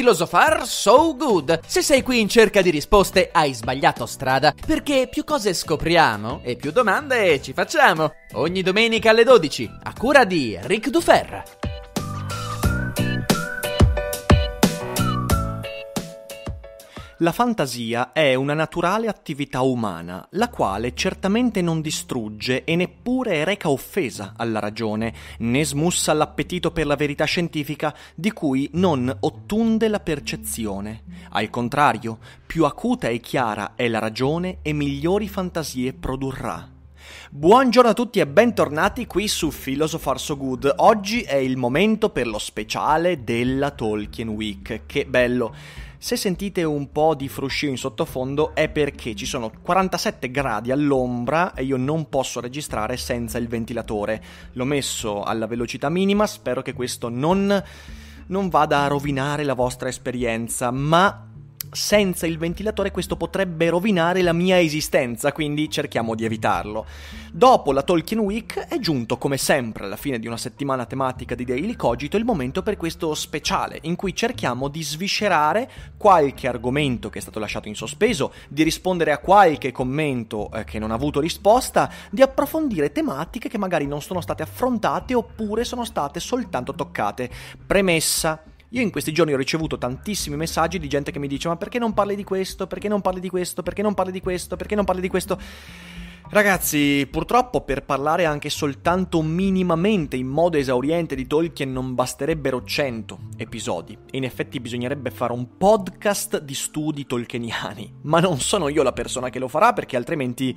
Filosofar So Good. Se sei qui in cerca di risposte, hai sbagliato strada, perché più cose scopriamo e più domande ci facciamo. Ogni domenica alle 12, a cura di Ric Duferra. La fantasia è una naturale attività umana, la quale certamente non distrugge e neppure reca offesa alla ragione, né smussa l'appetito per la verità scientifica di cui non ottunde la percezione. Al contrario, più acuta e chiara è la ragione e migliori fantasie produrrà. Buongiorno a tutti e bentornati qui su Philosopher So Good. Oggi è il momento per lo speciale della Tolkien Week. Che bello! Se sentite un po' di fruscio in sottofondo è perché ci sono 47 gradi all'ombra e io non posso registrare senza il ventilatore. L'ho messo alla velocità minima, spero che questo non, non vada a rovinare la vostra esperienza, ma senza il ventilatore questo potrebbe rovinare la mia esistenza, quindi cerchiamo di evitarlo. Dopo la Tolkien Week è giunto, come sempre, alla fine di una settimana tematica di Daily Cogito, il momento per questo speciale, in cui cerchiamo di sviscerare qualche argomento che è stato lasciato in sospeso, di rispondere a qualche commento eh, che non ha avuto risposta, di approfondire tematiche che magari non sono state affrontate oppure sono state soltanto toccate. Premessa. Io in questi giorni ho ricevuto tantissimi messaggi di gente che mi dice ma perché non parli di questo, perché non parli di questo, perché non parli di questo, perché non parli di questo. Ragazzi, purtroppo per parlare anche soltanto minimamente in modo esauriente di Tolkien non basterebbero 100 episodi. E in effetti bisognerebbe fare un podcast di studi tolkieniani. Ma non sono io la persona che lo farà perché altrimenti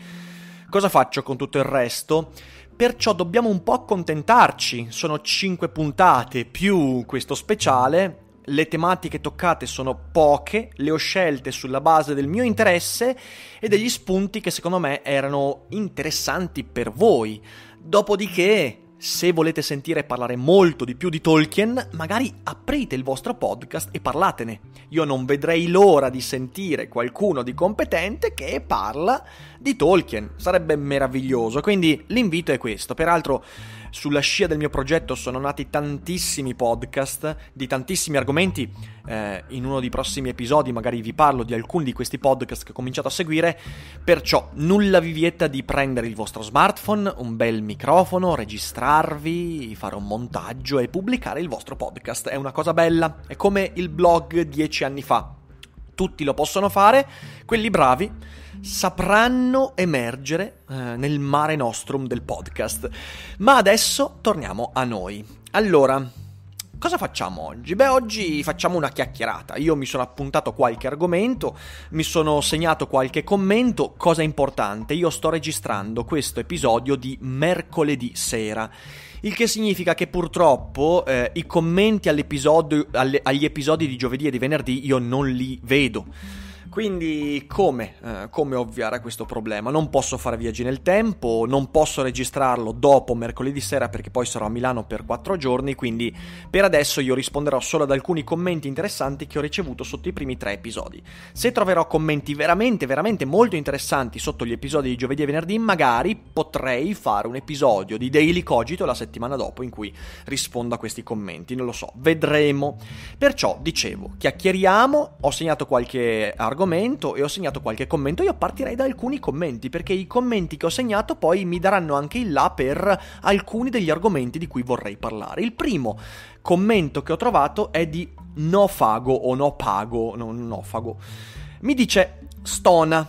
Cosa faccio con tutto il resto? Perciò dobbiamo un po' accontentarci. Sono 5 puntate più questo speciale. Le tematiche toccate sono poche, le ho scelte sulla base del mio interesse e degli spunti che secondo me erano interessanti per voi. Dopodiché se volete sentire parlare molto di più di Tolkien, magari aprite il vostro podcast e parlatene. Io non vedrei l'ora di sentire qualcuno di competente che parla di Tolkien. Sarebbe meraviglioso. Quindi l'invito è questo. Peraltro sulla scia del mio progetto sono nati tantissimi podcast di tantissimi argomenti. Eh, in uno dei prossimi episodi magari vi parlo di alcuni di questi podcast che ho cominciato a seguire. Perciò nulla vi vieta di prendere il vostro smartphone, un bel microfono, registrarvi, fare un montaggio e pubblicare il vostro podcast. È una cosa bella. È come il blog dieci anni fa. Tutti lo possono fare, quelli bravi sapranno emergere eh, nel mare nostrum del podcast. Ma adesso torniamo a noi. Allora, cosa facciamo oggi? Beh, oggi facciamo una chiacchierata. Io mi sono appuntato qualche argomento, mi sono segnato qualche commento. Cosa importante, io sto registrando questo episodio di mercoledì sera. Il che significa che purtroppo eh, i commenti alle, agli episodi di giovedì e di venerdì io non li vedo quindi come, eh, come, ovviare a questo problema? Non posso fare viaggi nel tempo, non posso registrarlo dopo mercoledì sera perché poi sarò a Milano per quattro giorni, quindi per adesso io risponderò solo ad alcuni commenti interessanti che ho ricevuto sotto i primi tre episodi. Se troverò commenti veramente, veramente molto interessanti sotto gli episodi di giovedì e venerdì, magari potrei fare un episodio di Daily Cogito la settimana dopo in cui rispondo a questi commenti, non lo so, vedremo. Perciò, dicevo, chiacchieriamo, ho segnato qualche argomento, argomento e ho segnato qualche commento, io partirei da alcuni commenti perché i commenti che ho segnato poi mi daranno anche il là per alcuni degli argomenti di cui vorrei parlare. Il primo commento che ho trovato è di Nofago o Nopago, no, Nofago. Mi dice stona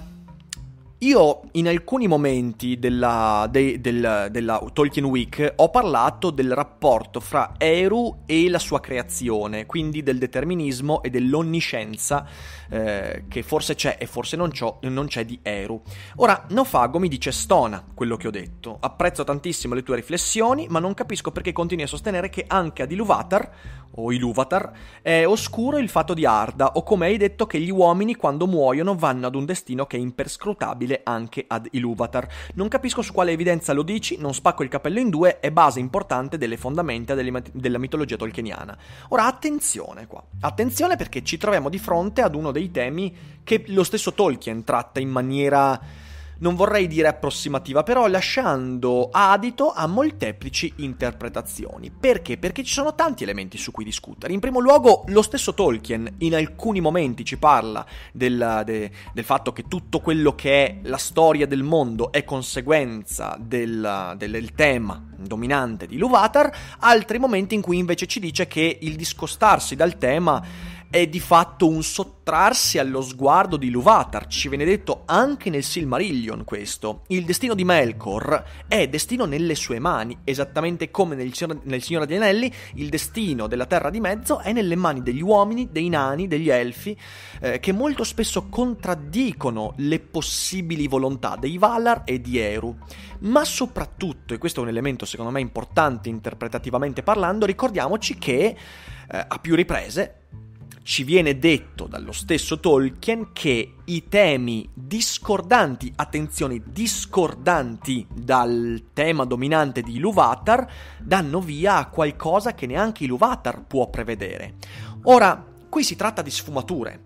io in alcuni momenti della, de, del, della, Tolkien Week ho parlato del rapporto fra Eru e la sua creazione, quindi del determinismo e dell'onniscienza eh, che forse c'è e forse non, non c'è di Eru. Ora, Nofago mi dice stona quello che ho detto, apprezzo tantissimo le tue riflessioni, ma non capisco perché continui a sostenere che anche a Diluvatar o Iluvatar, è oscuro il fatto di Arda, o come hai detto che gli uomini quando muoiono vanno ad un destino che è imperscrutabile anche ad Iluvatar. Non capisco su quale evidenza lo dici, non spacco il capello in due, è base importante delle fondamenta della mitologia tolkieniana. Ora attenzione qua, attenzione perché ci troviamo di fronte ad uno dei temi che lo stesso Tolkien tratta in maniera non vorrei dire approssimativa, però lasciando adito a molteplici interpretazioni. Perché? Perché ci sono tanti elementi su cui discutere. In primo luogo, lo stesso Tolkien in alcuni momenti ci parla del, de, del fatto che tutto quello che è la storia del mondo è conseguenza del, del, del tema dominante di Luvatar, altri momenti in cui invece ci dice che il discostarsi dal tema è di fatto un sottrarsi allo sguardo di Luvatar, ci viene detto anche nel Silmarillion questo. Il destino di Melkor è destino nelle sue mani, esattamente come nel, nel Signore degli Anelli il destino della Terra di Mezzo è nelle mani degli uomini, dei nani, degli elfi, eh, che molto spesso contraddicono le possibili volontà dei Valar e di Eru. Ma soprattutto, e questo è un elemento secondo me importante interpretativamente parlando, ricordiamoci che eh, a più riprese ci viene detto dallo stesso Tolkien che i temi discordanti, attenzione, discordanti dal tema dominante di Iluvatar, danno via a qualcosa che neanche Iluvatar può prevedere. Ora, qui si tratta di sfumature.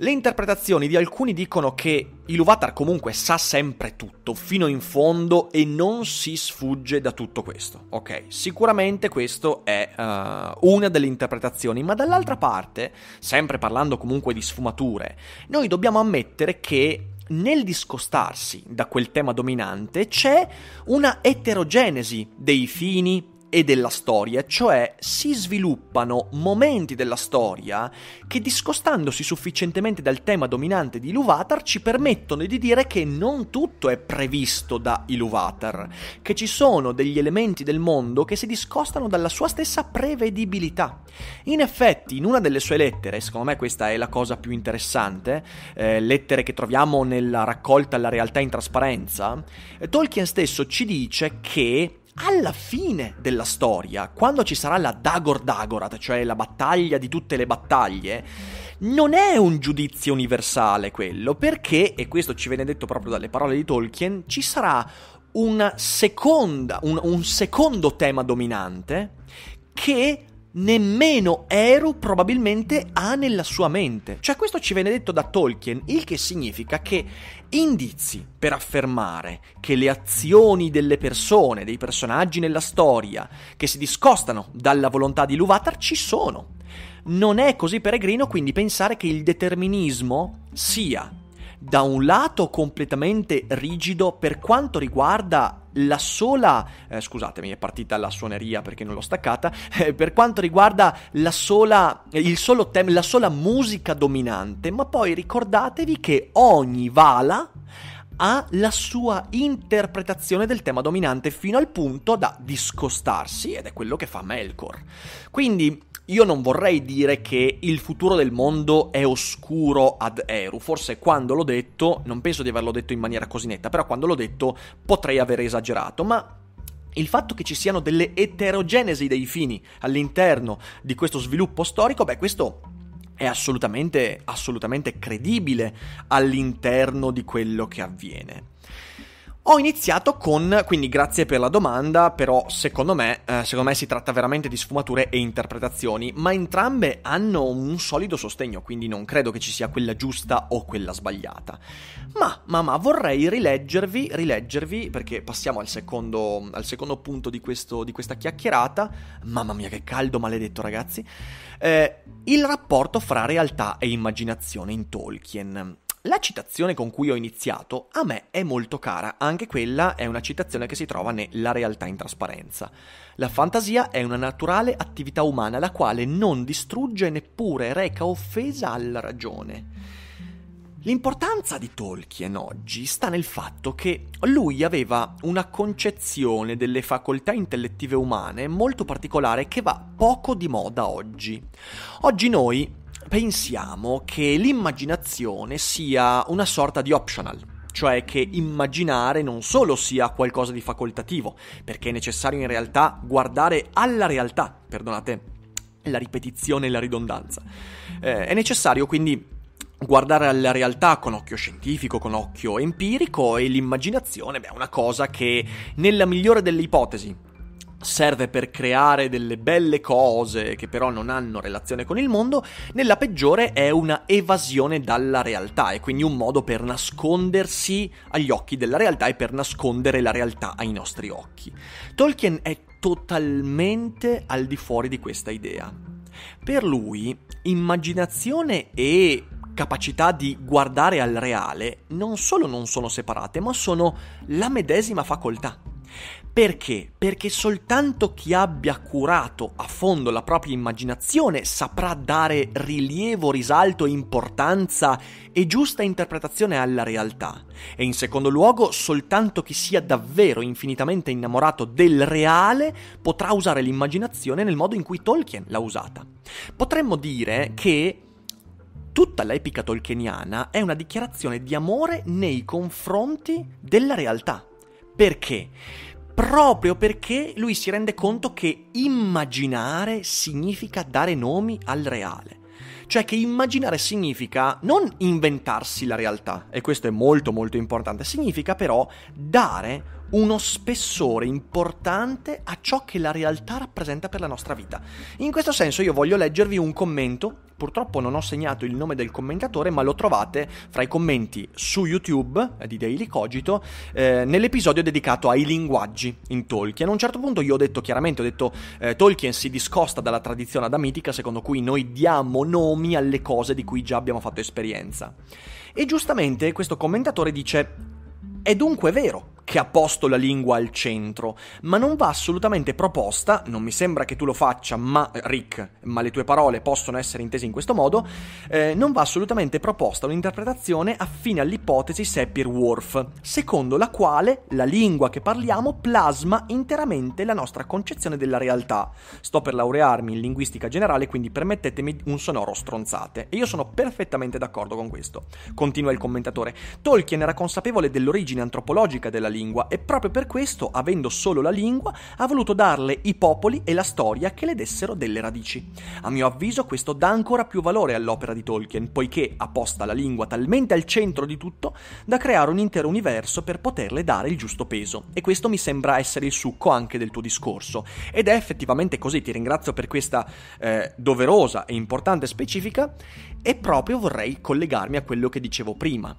Le interpretazioni di alcuni dicono che Iluvatar comunque sa sempre tutto, fino in fondo, e non si sfugge da tutto questo. Ok, sicuramente questa è uh, una delle interpretazioni, ma dall'altra parte, sempre parlando comunque di sfumature, noi dobbiamo ammettere che nel discostarsi da quel tema dominante c'è una eterogenesi dei fini, e della storia, cioè si sviluppano momenti della storia che discostandosi sufficientemente dal tema dominante di Iluvatar ci permettono di dire che non tutto è previsto da Iluvatar, che ci sono degli elementi del mondo che si discostano dalla sua stessa prevedibilità. In effetti, in una delle sue lettere, secondo me questa è la cosa più interessante, eh, lettere che troviamo nella raccolta La realtà in trasparenza, Tolkien stesso ci dice che alla fine della storia, quando ci sarà la Dagor Dagorat, cioè la battaglia di tutte le battaglie, non è un giudizio universale quello, perché, e questo ci viene detto proprio dalle parole di Tolkien, ci sarà seconda, un, un secondo tema dominante che nemmeno Eru probabilmente ha nella sua mente. Cioè questo ci viene detto da Tolkien, il che significa che indizi per affermare che le azioni delle persone, dei personaggi nella storia, che si discostano dalla volontà di Luvatar ci sono. Non è così peregrino quindi pensare che il determinismo sia da un lato completamente rigido per quanto riguarda la sola, eh, scusatemi è partita la suoneria perché non l'ho staccata, eh, per quanto riguarda la sola, il solo tem- la sola musica dominante, ma poi ricordatevi che ogni vala ha la sua interpretazione del tema dominante fino al punto da discostarsi ed è quello che fa Melkor. Quindi io non vorrei dire che il futuro del mondo è oscuro ad Eru, forse quando l'ho detto, non penso di averlo detto in maniera così netta, però quando l'ho detto potrei aver esagerato, ma il fatto che ci siano delle eterogenesi dei fini all'interno di questo sviluppo storico, beh questo è assolutamente, assolutamente credibile all'interno di quello che avviene. Ho iniziato con, quindi grazie per la domanda, però secondo me, eh, secondo me si tratta veramente di sfumature e interpretazioni, ma entrambe hanno un solido sostegno, quindi non credo che ci sia quella giusta o quella sbagliata. Ma, ma, ma vorrei rileggervi, rileggervi, perché passiamo al secondo, al secondo punto di, questo, di questa chiacchierata. Mamma mia che caldo maledetto ragazzi eh, il rapporto fra realtà e immaginazione in Tolkien. La citazione con cui ho iniziato a me è molto cara, anche quella è una citazione che si trova nella realtà in trasparenza. La fantasia è una naturale attività umana la quale non distrugge neppure reca offesa alla ragione. L'importanza di Tolkien oggi sta nel fatto che lui aveva una concezione delle facoltà intellettive umane molto particolare che va poco di moda oggi. Oggi noi pensiamo che l'immaginazione sia una sorta di optional, cioè che immaginare non solo sia qualcosa di facoltativo, perché è necessario in realtà guardare alla realtà, perdonate la ripetizione e la ridondanza. Eh, è necessario quindi guardare alla realtà con occhio scientifico, con occhio empirico e l'immaginazione beh, è una cosa che nella migliore delle ipotesi serve per creare delle belle cose che però non hanno relazione con il mondo, nella peggiore è una evasione dalla realtà e quindi un modo per nascondersi agli occhi della realtà e per nascondere la realtà ai nostri occhi. Tolkien è totalmente al di fuori di questa idea. Per lui, immaginazione e capacità di guardare al reale non solo non sono separate, ma sono la medesima facoltà. Perché? Perché soltanto chi abbia curato a fondo la propria immaginazione saprà dare rilievo, risalto, importanza e giusta interpretazione alla realtà. E in secondo luogo, soltanto chi sia davvero infinitamente innamorato del reale potrà usare l'immaginazione nel modo in cui Tolkien l'ha usata. Potremmo dire che tutta l'epica tolkieniana è una dichiarazione di amore nei confronti della realtà. Perché? Proprio perché lui si rende conto che immaginare significa dare nomi al reale. Cioè che immaginare significa non inventarsi la realtà, e questo è molto molto importante, significa però dare uno spessore importante a ciò che la realtà rappresenta per la nostra vita. In questo senso io voglio leggervi un commento, purtroppo non ho segnato il nome del commentatore, ma lo trovate fra i commenti su YouTube eh, di Daily Cogito eh, nell'episodio dedicato ai linguaggi in Tolkien. A un certo punto io ho detto chiaramente, ho detto eh, Tolkien si discosta dalla tradizione adamitica secondo cui noi diamo nomi alle cose di cui già abbiamo fatto esperienza. E giustamente questo commentatore dice è dunque vero che ha posto la lingua al centro, ma non va assolutamente proposta, non mi sembra che tu lo faccia, ma Rick, ma le tue parole possono essere intese in questo modo, eh, non va assolutamente proposta un'interpretazione affine all'ipotesi Sapir-Whorf, secondo la quale la lingua che parliamo plasma interamente la nostra concezione della realtà. Sto per laurearmi in linguistica generale, quindi permettetemi un sonoro stronzate, e io sono perfettamente d'accordo con questo. Continua il commentatore. Tolkien era consapevole dell'origine antropologica della lingua lingua e proprio per questo, avendo solo la lingua, ha voluto darle i popoli e la storia che le dessero delle radici. A mio avviso questo dà ancora più valore all'opera di Tolkien, poiché ha posta la lingua talmente al centro di tutto da creare un intero universo per poterle dare il giusto peso. E questo mi sembra essere il succo anche del tuo discorso. Ed è effettivamente così, ti ringrazio per questa eh, doverosa e importante specifica e proprio vorrei collegarmi a quello che dicevo prima.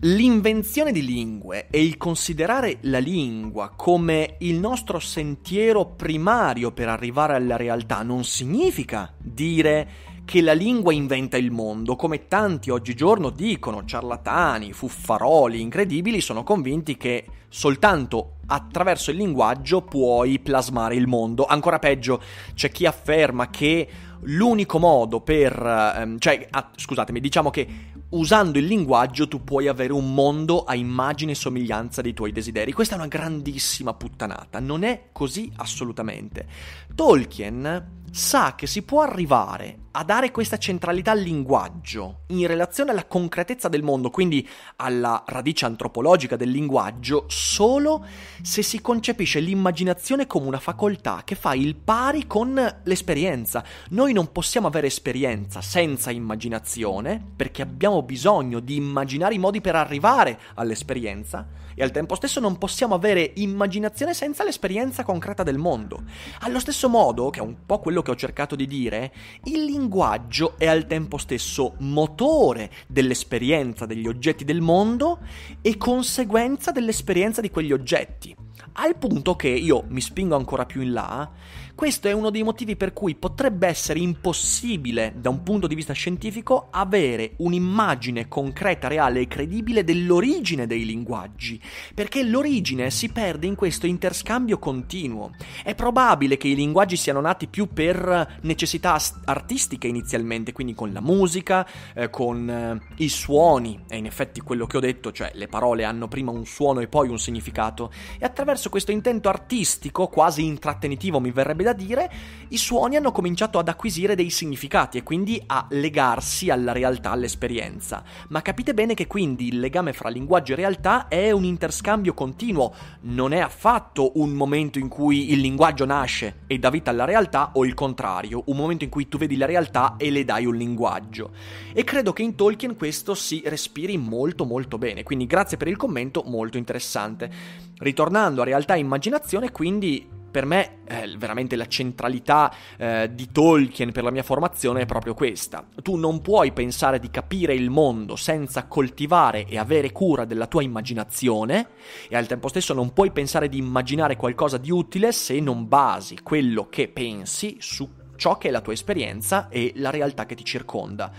L'invenzione di lingue e il considerare la lingua come il nostro sentiero primario per arrivare alla realtà non significa dire che la lingua inventa il mondo, come tanti oggigiorno dicono, ciarlatani, fuffaroli, incredibili, sono convinti che soltanto attraverso il linguaggio puoi plasmare il mondo. Ancora peggio, c'è chi afferma che l'unico modo per... Ehm, cioè, ah, scusatemi, diciamo che usando il linguaggio tu puoi avere un mondo a immagine e somiglianza dei tuoi desideri. Questa è una grandissima puttanata, non è così assolutamente. Tolkien sa che si può arrivare a dare questa centralità al linguaggio in relazione alla concretezza del mondo, quindi alla radice antropologica del linguaggio, solo se si concepisce l'immaginazione come una facoltà che fa il pari con l'esperienza. Noi non possiamo avere esperienza senza immaginazione perché abbiamo bisogno di immaginare i modi per arrivare all'esperienza e al tempo stesso non possiamo avere immaginazione senza l'esperienza concreta del mondo. Allo stesso modo, che è un po' quello che ho cercato di dire, il linguaggio linguaggio è al tempo stesso motore dell'esperienza degli oggetti del mondo e conseguenza dell'esperienza di quegli oggetti. Al punto che io mi spingo ancora più in là questo è uno dei motivi per cui potrebbe essere impossibile, da un punto di vista scientifico, avere un'immagine concreta, reale e credibile dell'origine dei linguaggi, perché l'origine si perde in questo interscambio continuo. È probabile che i linguaggi siano nati più per necessità artistiche inizialmente, quindi con la musica, eh, con eh, i suoni, è in effetti quello che ho detto, cioè le parole hanno prima un suono e poi un significato, e attraverso questo intento artistico, quasi intrattenitivo mi verrebbe da dire, i suoni hanno cominciato ad acquisire dei significati e quindi a legarsi alla realtà, all'esperienza. Ma capite bene che quindi il legame fra linguaggio e realtà è un interscambio continuo, non è affatto un momento in cui il linguaggio nasce e dà vita alla realtà o il contrario, un momento in cui tu vedi la realtà e le dai un linguaggio. E credo che in Tolkien questo si respiri molto molto bene, quindi grazie per il commento molto interessante. Ritornando a realtà e immaginazione, quindi per me eh, veramente la centralità eh, di Tolkien per la mia formazione è proprio questa. Tu non puoi pensare di capire il mondo senza coltivare e avere cura della tua immaginazione e al tempo stesso non puoi pensare di immaginare qualcosa di utile se non basi quello che pensi su ciò che è la tua esperienza e la realtà che ti circonda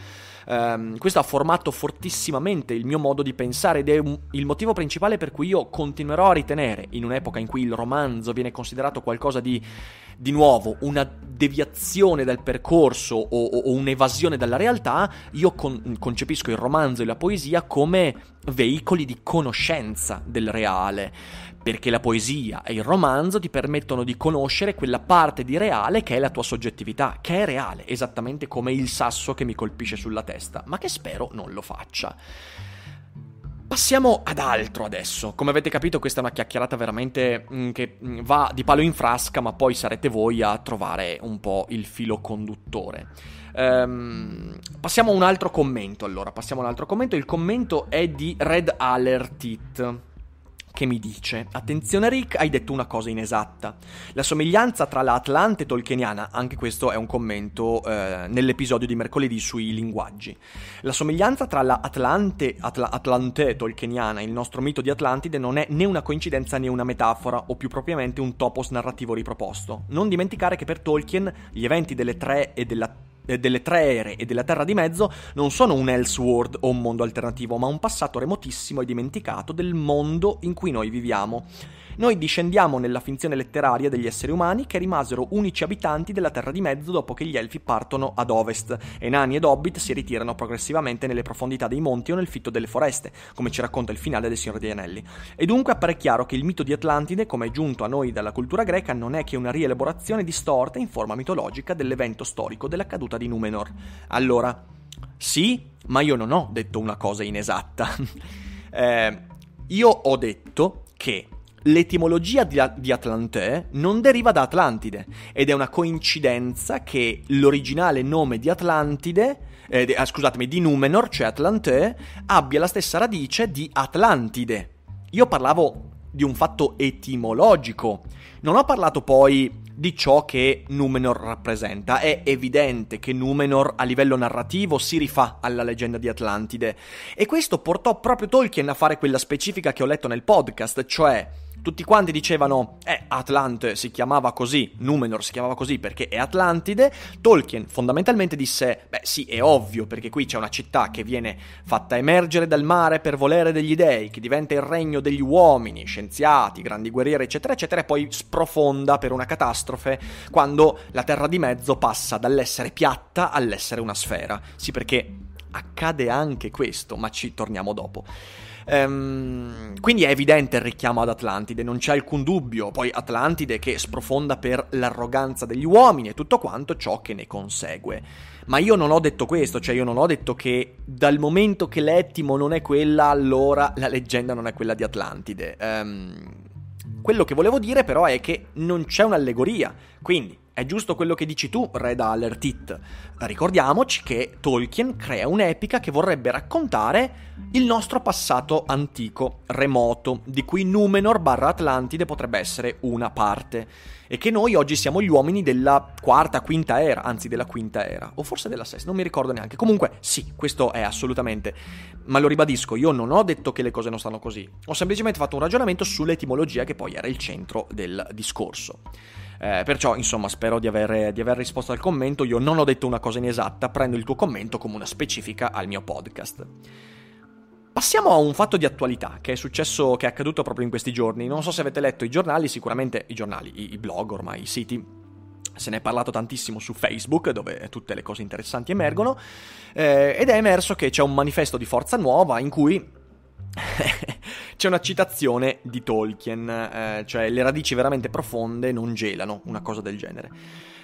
ehm, questo ha formato fortissimamente il mio modo di pensare ed è un, il motivo principale per cui io continuerò a ritenere, in un'epoca in cui il romanzo viene considerato qualcosa di, di nuovo, una deviazione dal percorso o, o un'evasione dalla realtà, io con, concepisco il romanzo e la poesia come veicoli di conoscenza del reale perché la poesia e il romanzo ti permettono di conoscere quella parte di reale che è la tua soggettività, che è reale, esattamente come il sasso che mi colpisce sulla testa, ma che spero non lo faccia. Passiamo ad altro adesso. Come avete capito, questa è una chiacchierata veramente mm, che mm, va di palo in frasca, ma poi sarete voi a trovare un po' il filo conduttore. Um, passiamo a un altro commento allora, passiamo a un altro commento. Il commento è di Red Alertit che mi dice: Attenzione, Rick, hai detto una cosa inesatta. La somiglianza tra la Atlante tolkieniana, anche questo è un commento eh, nell'episodio di mercoledì sui linguaggi. La somiglianza tra la Atla, Atlante tolkieniana e il nostro mito di Atlantide non è né una coincidenza né una metafora, o più propriamente un topos narrativo riproposto. Non dimenticare che per Tolkien gli eventi delle tre e della eh, delle tre ere e della Terra di Mezzo non sono un Elseworld o un mondo alternativo, ma un passato remotissimo e dimenticato del mondo in cui noi viviamo. Noi discendiamo nella finzione letteraria degli esseri umani che rimasero unici abitanti della Terra di Mezzo dopo che gli elfi partono ad ovest e nani ed hobbit si ritirano progressivamente nelle profondità dei monti o nel fitto delle foreste, come ci racconta il finale del Signore degli Anelli. E dunque appare chiaro che il mito di Atlantide, come è giunto a noi dalla cultura greca, non è che una rielaborazione distorta in forma mitologica dell'evento storico della caduta di Numenor. Allora, sì, ma io non ho detto una cosa inesatta. eh, io ho detto che L'etimologia di, Atlantè non deriva da Atlantide ed è una coincidenza che l'originale nome di Atlantide, eh, ah, scusatemi, di Numenor, cioè Atlantè, abbia la stessa radice di Atlantide. Io parlavo di un fatto etimologico, non ho parlato poi di ciò che Numenor rappresenta. È evidente che Numenor a livello narrativo si rifà alla leggenda di Atlantide e questo portò proprio Tolkien a fare quella specifica che ho letto nel podcast, cioè tutti quanti dicevano, eh, Atlante si chiamava così, Numenor si chiamava così perché è Atlantide, Tolkien fondamentalmente disse, beh sì, è ovvio perché qui c'è una città che viene fatta emergere dal mare per volere degli dei, che diventa il regno degli uomini, scienziati, grandi guerrieri, eccetera, eccetera, e poi sprofonda per una catastrofe quando la Terra di Mezzo passa dall'essere piatta all'essere una sfera. Sì, perché accade anche questo, ma ci torniamo dopo. Ehm, quindi è evidente il richiamo ad Atlantide, non c'è alcun dubbio. Poi Atlantide che sprofonda per l'arroganza degli uomini e tutto quanto ciò che ne consegue. Ma io non ho detto questo, cioè io non ho detto che dal momento che l'Ettimo non è quella, allora la leggenda non è quella di Atlantide. Ehm, quello che volevo dire però è che non c'è un'allegoria, quindi è giusto quello che dici tu, Red Alert It. Ricordiamoci che Tolkien crea un'epica che vorrebbe raccontare il nostro passato antico, remoto, di cui Numenor barra Atlantide potrebbe essere una parte, e che noi oggi siamo gli uomini della quarta, quinta era, anzi della quinta era, o forse della sesta, non mi ricordo neanche. Comunque, sì, questo è assolutamente. Ma lo ribadisco, io non ho detto che le cose non stanno così, ho semplicemente fatto un ragionamento sull'etimologia che poi era il centro del discorso. Eh, perciò, insomma, spero di aver, di aver risposto al commento. Io non ho detto una cosa inesatta, prendo il tuo commento come una specifica al mio podcast. Passiamo a un fatto di attualità che è successo, che è accaduto proprio in questi giorni. Non so se avete letto i giornali, sicuramente i giornali, i, i blog ormai, i siti. Se ne è parlato tantissimo su Facebook, dove tutte le cose interessanti emergono, eh, ed è emerso che c'è un manifesto di Forza Nuova in cui C'è una citazione di Tolkien, eh, cioè le radici veramente profonde non gelano, una cosa del genere.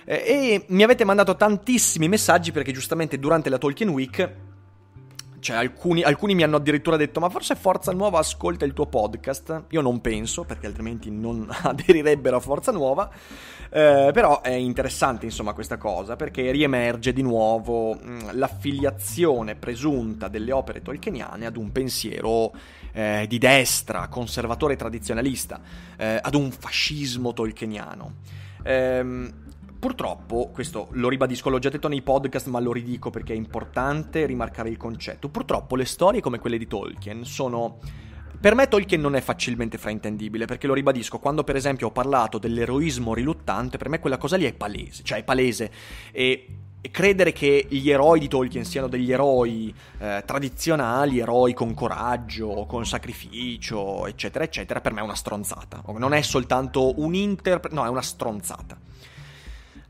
Eh, e mi avete mandato tantissimi messaggi perché giustamente durante la Tolkien Week cioè, alcuni, alcuni, mi hanno addirittura detto: Ma forse Forza Nuova ascolta il tuo podcast. Io non penso, perché altrimenti non aderirebbero a Forza Nuova. Eh, però è interessante, insomma, questa cosa, perché riemerge di nuovo mm, l'affiliazione presunta delle opere tolkieniane ad un pensiero eh, di destra, conservatore tradizionalista, eh, ad un fascismo tolkieniano. Ehm Purtroppo, questo lo ribadisco, l'ho già detto nei podcast, ma lo ridico perché è importante rimarcare il concetto. Purtroppo le storie come quelle di Tolkien sono per me Tolkien non è facilmente fraintendibile, perché lo ribadisco, quando per esempio ho parlato dell'eroismo riluttante, per me quella cosa lì è palese, cioè è palese. E credere che gli eroi di Tolkien siano degli eroi eh, tradizionali, eroi con coraggio, con sacrificio, eccetera, eccetera, per me è una stronzata. Non è soltanto un interprete, no, è una stronzata.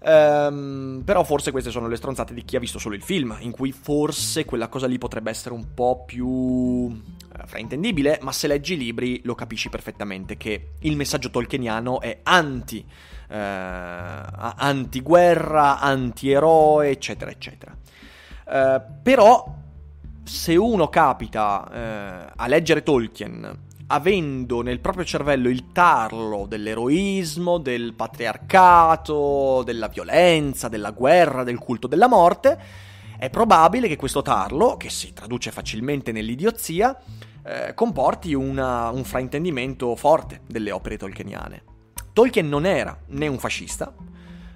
Ehm, però forse queste sono le stronzate di chi ha visto solo il film, in cui forse quella cosa lì potrebbe essere un po' più eh, fraintendibile, ma se leggi i libri lo capisci perfettamente che il messaggio tolkieniano è anti, eh, anti-eroe, eccetera, eccetera. Eh, però se uno capita eh, a leggere Tolkien avendo nel proprio cervello il tarlo dell'eroismo, del patriarcato, della violenza, della guerra, del culto della morte, è probabile che questo tarlo, che si traduce facilmente nell'idiozia, eh, comporti una, un fraintendimento forte delle opere tolkieniane. Tolkien non era né un fascista,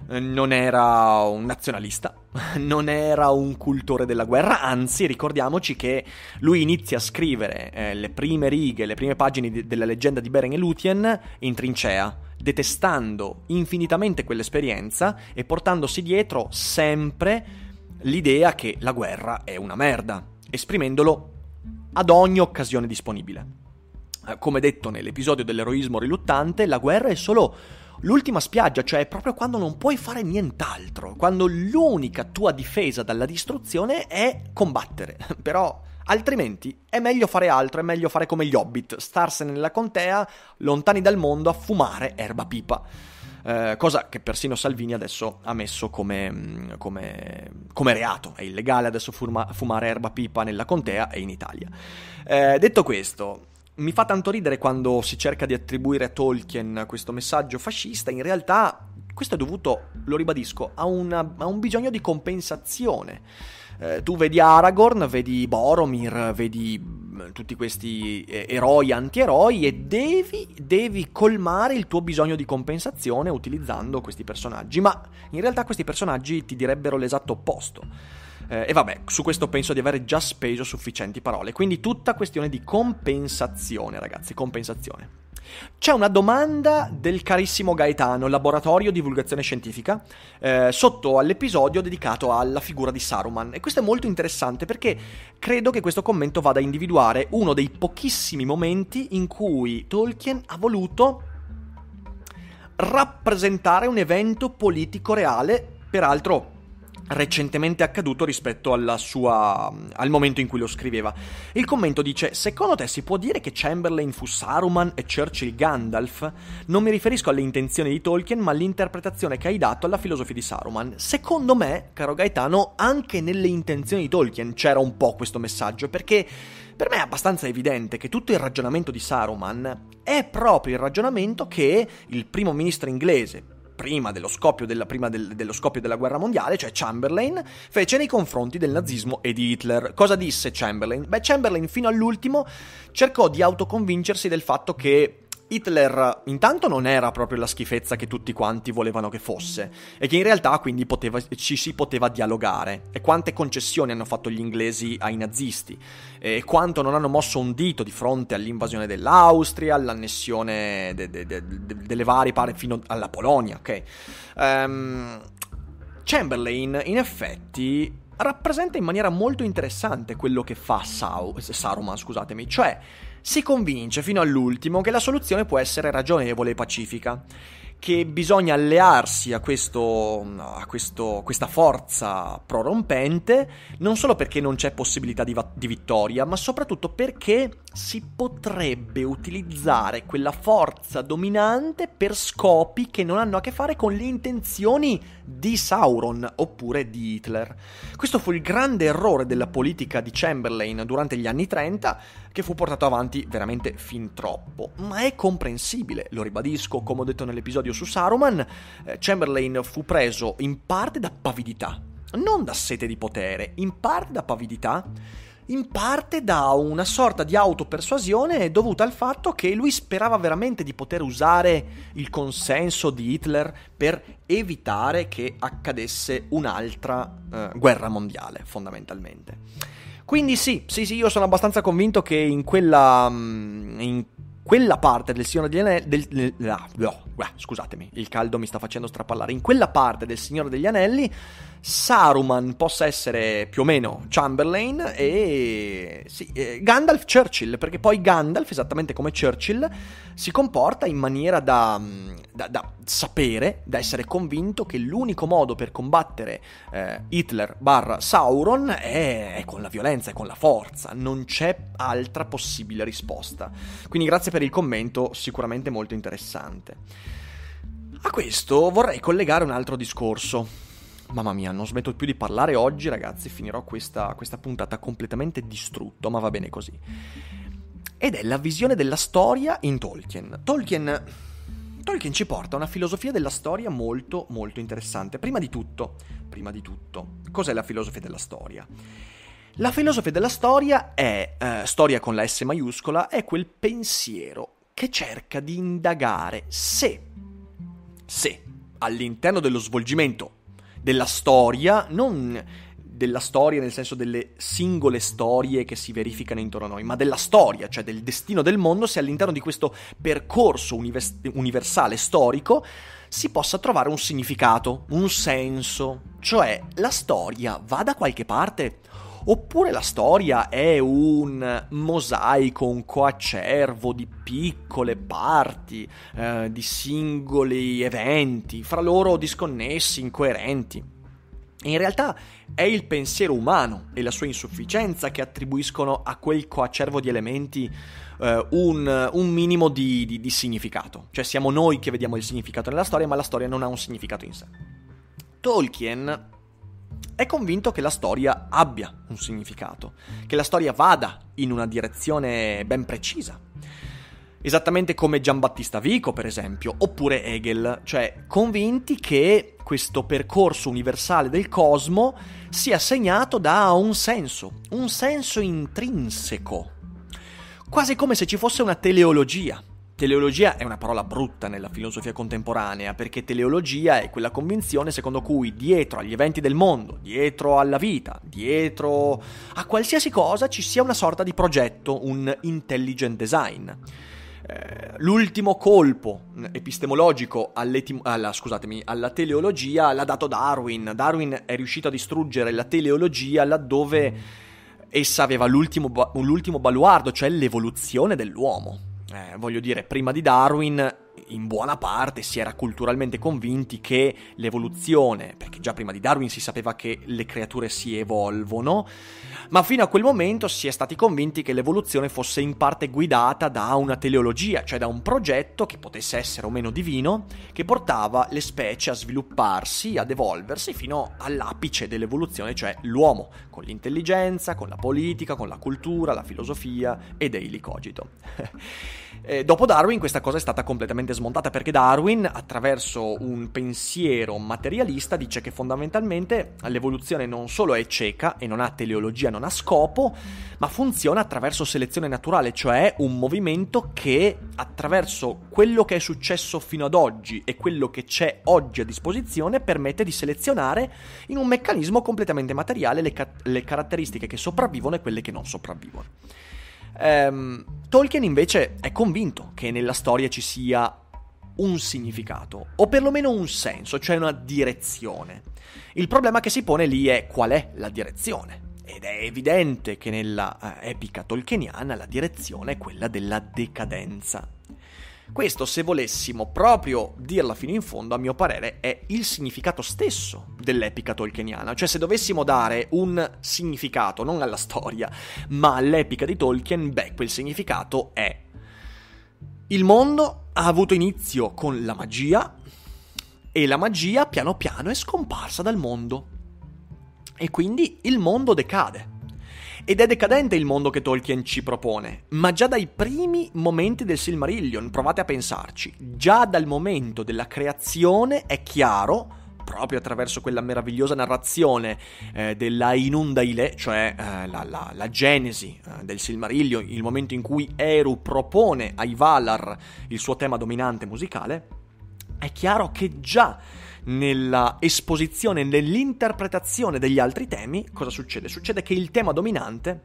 eh, non era un nazionalista, non era un cultore della guerra, anzi ricordiamoci che lui inizia a scrivere eh, le prime righe, le prime pagine di, della leggenda di Beren e Lutien in trincea, detestando infinitamente quell'esperienza e portandosi dietro sempre l'idea che la guerra è una merda, esprimendolo ad ogni occasione disponibile. Eh, come detto nell'episodio dell'eroismo riluttante, la guerra è solo l'ultima spiaggia, cioè proprio quando non puoi fare nient'altro, quando l'unica tua difesa dalla distruzione è combattere. Però Altrimenti è meglio fare altro, è meglio fare come gli hobbit, starsene nella contea, lontani dal mondo, a fumare erba pipa. Eh, cosa che persino Salvini adesso ha messo come, mm, come, come reato. È illegale adesso fuma, fumare erba pipa nella contea e in Italia. Eh, detto questo, mi fa tanto ridere quando si cerca di attribuire a Tolkien questo messaggio fascista, in realtà questo è dovuto, lo ribadisco, a, una, a un bisogno di compensazione. Eh, tu vedi Aragorn, vedi Boromir, vedi mm, tutti questi eh, eroi antieroi e devi, devi colmare il tuo bisogno di compensazione utilizzando questi personaggi, ma in realtà questi personaggi ti direbbero l'esatto opposto eh, e vabbè, su questo penso di aver già speso sufficienti parole, quindi tutta questione di compensazione, ragazzi, compensazione. C'è una domanda del carissimo Gaetano, laboratorio di divulgazione scientifica, eh, sotto all'episodio dedicato alla figura di Saruman. E questo è molto interessante perché credo che questo commento vada a individuare uno dei pochissimi momenti in cui Tolkien ha voluto rappresentare un evento politico reale, peraltro recentemente accaduto rispetto sua, al momento in cui lo scriveva. Il commento dice: Secondo te si può dire che Chamberlain fu Saruman e Churchill Gandalf? Non mi riferisco alle intenzioni di Tolkien, ma all'interpretazione che hai dato alla filosofia di Saruman. Secondo me, caro Gaetano, anche nelle intenzioni di Tolkien c'era un po' questo messaggio, perché. Per me è abbastanza evidente che tutto il ragionamento di Saruman è proprio il ragionamento che il primo ministro inglese, prima dello scoppio della, prima del, dello scoppio della guerra mondiale, cioè Chamberlain, fece nei confronti del nazismo e di Hitler. Cosa disse Chamberlain? Beh, Chamberlain fino all'ultimo cercò di autoconvincersi del fatto che Hitler intanto non era proprio la schifezza che tutti quanti volevano che fosse e che in realtà quindi poteva, ci si poteva dialogare e quante concessioni hanno fatto gli inglesi ai nazisti e quanto non hanno mosso un dito di fronte all'invasione dell'Austria, all'annessione de, de, de, delle varie pare fino alla Polonia, ok? Um, Chamberlain in effetti rappresenta in maniera molto interessante quello che fa Sau- Saruman, scusatemi, cioè si convince fino all'ultimo che la soluzione può essere ragionevole e pacifica, che bisogna allearsi a, questo, a questo, questa forza prorompente non solo perché non c'è possibilità di, va- di vittoria, ma soprattutto perché si potrebbe utilizzare quella forza dominante per scopi che non hanno a che fare con le intenzioni di Sauron oppure di Hitler. Questo fu il grande errore della politica di Chamberlain durante gli anni 30 che fu portato avanti veramente fin troppo, ma è comprensibile, lo ribadisco come ho detto nell'episodio su Saruman, eh, Chamberlain fu preso in parte da pavidità, non da sete di potere, in parte da pavidità in parte da una sorta di autopersuasione dovuta al fatto che lui sperava veramente di poter usare il consenso di Hitler per evitare che accadesse un'altra eh, guerra mondiale, fondamentalmente. Quindi sì, sì, sì, io sono abbastanza convinto che in quella, mm, ah, in quella parte del Signore degli Anelli. Del, no, no, scusatemi, il caldo mi sta facendo strapallare. In quella parte del Signore degli Anelli Saruman possa essere più o meno Chamberlain e sì, eh, Gandalf Churchill, perché poi Gandalf, esattamente come Churchill, si comporta in maniera da, da, da sapere, da essere convinto che l'unico modo per combattere eh, Hitler barra Sauron è, è con la violenza, è con la forza, non c'è altra possibile risposta. Quindi grazie per il commento, sicuramente molto interessante. A questo vorrei collegare un altro discorso Mamma mia, non smetto più di parlare oggi, ragazzi. Finirò questa, questa puntata completamente distrutto, ma va bene così. Ed è la visione della storia in Tolkien. Tolkien. Tolkien ci porta a una filosofia della storia molto molto interessante. Prima di tutto, prima di tutto, cos'è la filosofia della storia? La filosofia della storia è, eh, storia con la S maiuscola, è quel pensiero che cerca di indagare se, se all'interno dello svolgimento della storia, non della storia nel senso delle singole storie che si verificano intorno a noi, ma della storia, cioè del destino del mondo, se all'interno di questo percorso univers- universale storico si possa trovare un significato, un senso, cioè la storia va da qualche parte Oppure la storia è un mosaico, un coacervo di piccole parti, eh, di singoli eventi, fra loro disconnessi, incoerenti. In realtà è il pensiero umano e la sua insufficienza che attribuiscono a quel coacervo di elementi eh, un, un, minimo di, di, di significato. Cioè siamo noi che vediamo il significato nella storia, ma la storia non ha un significato in sé. Tolkien è convinto che la storia abbia un significato, che la storia vada in una direzione ben precisa. Esattamente come Giambattista Vico, per esempio, oppure Hegel, cioè convinti che questo percorso universale del cosmo sia segnato da un senso, un senso intrinseco, quasi come se ci fosse una teleologia Teleologia è una parola brutta nella filosofia contemporanea, perché teleologia è quella convinzione secondo cui dietro agli eventi del mondo, dietro alla vita, dietro a qualsiasi cosa ci sia una sorta di progetto, un intelligent design. Eh, l'ultimo colpo epistemologico alla, scusatemi, alla teleologia l'ha dato Darwin. Darwin è riuscito a distruggere la teleologia laddove essa aveva l'ultimo, l'ultimo baluardo, cioè l'evoluzione dell'uomo eh, voglio dire, prima di Darwin in buona parte si era culturalmente convinti che l'evoluzione, perché già prima di Darwin si sapeva che le creature si evolvono, ma fino a quel momento si è stati convinti che l'evoluzione fosse in parte guidata da una teleologia, cioè da un progetto che potesse essere o meno divino, che portava le specie a svilupparsi, ad evolversi fino all'apice dell'evoluzione, cioè l'uomo, con l'intelligenza, con la politica, con la cultura, la filosofia e dei licogito. Eh, dopo Darwin questa cosa è stata completamente smontata perché Darwin, attraverso un pensiero materialista, dice che fondamentalmente l'evoluzione non solo è cieca e non ha teleologia, non ha scopo, ma funziona attraverso selezione naturale, cioè un movimento che attraverso quello che è successo fino ad oggi e quello che c'è oggi a disposizione permette di selezionare in un meccanismo completamente materiale le, ca- le caratteristiche che sopravvivono e quelle che non sopravvivono. Ehm, Tolkien invece è convinto che nella storia ci sia un significato, o perlomeno un senso, cioè una direzione. Il problema che si pone lì è qual è la direzione. Ed è evidente che nella eh, epica tolkieniana la direzione è quella della decadenza. Questo, se volessimo proprio dirla fino in fondo, a mio parere, è il significato stesso dell'epica tolkieniana. Cioè, se dovessimo dare un significato, non alla storia, ma all'epica di Tolkien, beh, quel significato è... Il mondo ha avuto inizio con la magia e la magia piano piano è scomparsa dal mondo. E quindi il mondo decade. Ed è decadente il mondo che Tolkien ci propone, ma già dai primi momenti del Silmarillion, provate a pensarci, già dal momento della creazione è chiaro proprio attraverso quella meravigliosa narrazione eh, della Inundaile, cioè eh, la, la, la, genesi eh, del Silmarillion, il momento in cui Eru propone ai Valar il suo tema dominante musicale, è chiaro che già nella esposizione, nell'interpretazione degli altri temi, cosa succede? Succede che il tema dominante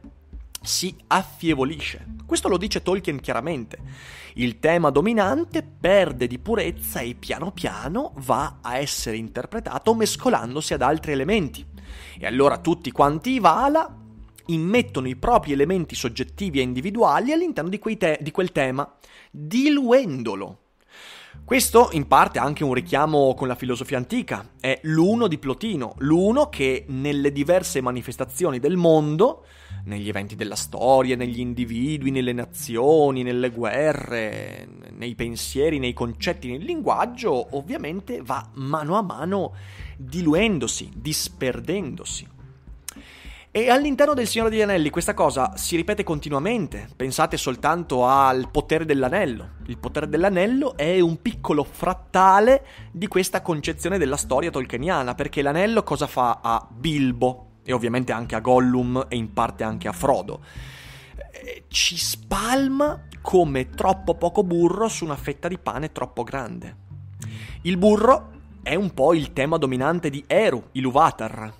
si affievolisce. Questo lo dice Tolkien chiaramente. Il tema dominante perde di purezza e piano piano va a essere interpretato mescolandosi ad altri elementi. E allora tutti quanti i Vala immettono i propri elementi soggettivi e individuali all'interno di, te- di quel tema, diluendolo questo in parte ha anche un richiamo con la filosofia antica, è l'uno di Plotino, l'uno che nelle diverse manifestazioni del mondo, negli eventi della storia, negli individui, nelle nazioni, nelle guerre, nei pensieri, nei concetti, nel linguaggio, ovviamente va mano a mano diluendosi, disperdendosi. E all'interno del Signore degli Anelli questa cosa si ripete continuamente. Pensate soltanto al potere dell'anello. Il potere dell'anello è un piccolo frattale di questa concezione della storia tolkieniana, perché l'anello cosa fa a Bilbo e ovviamente anche a Gollum e in parte anche a Frodo? Eh, ci spalma come troppo poco burro su una fetta di pane troppo grande. Il burro è un po' il tema dominante di Eru, il Uvatar,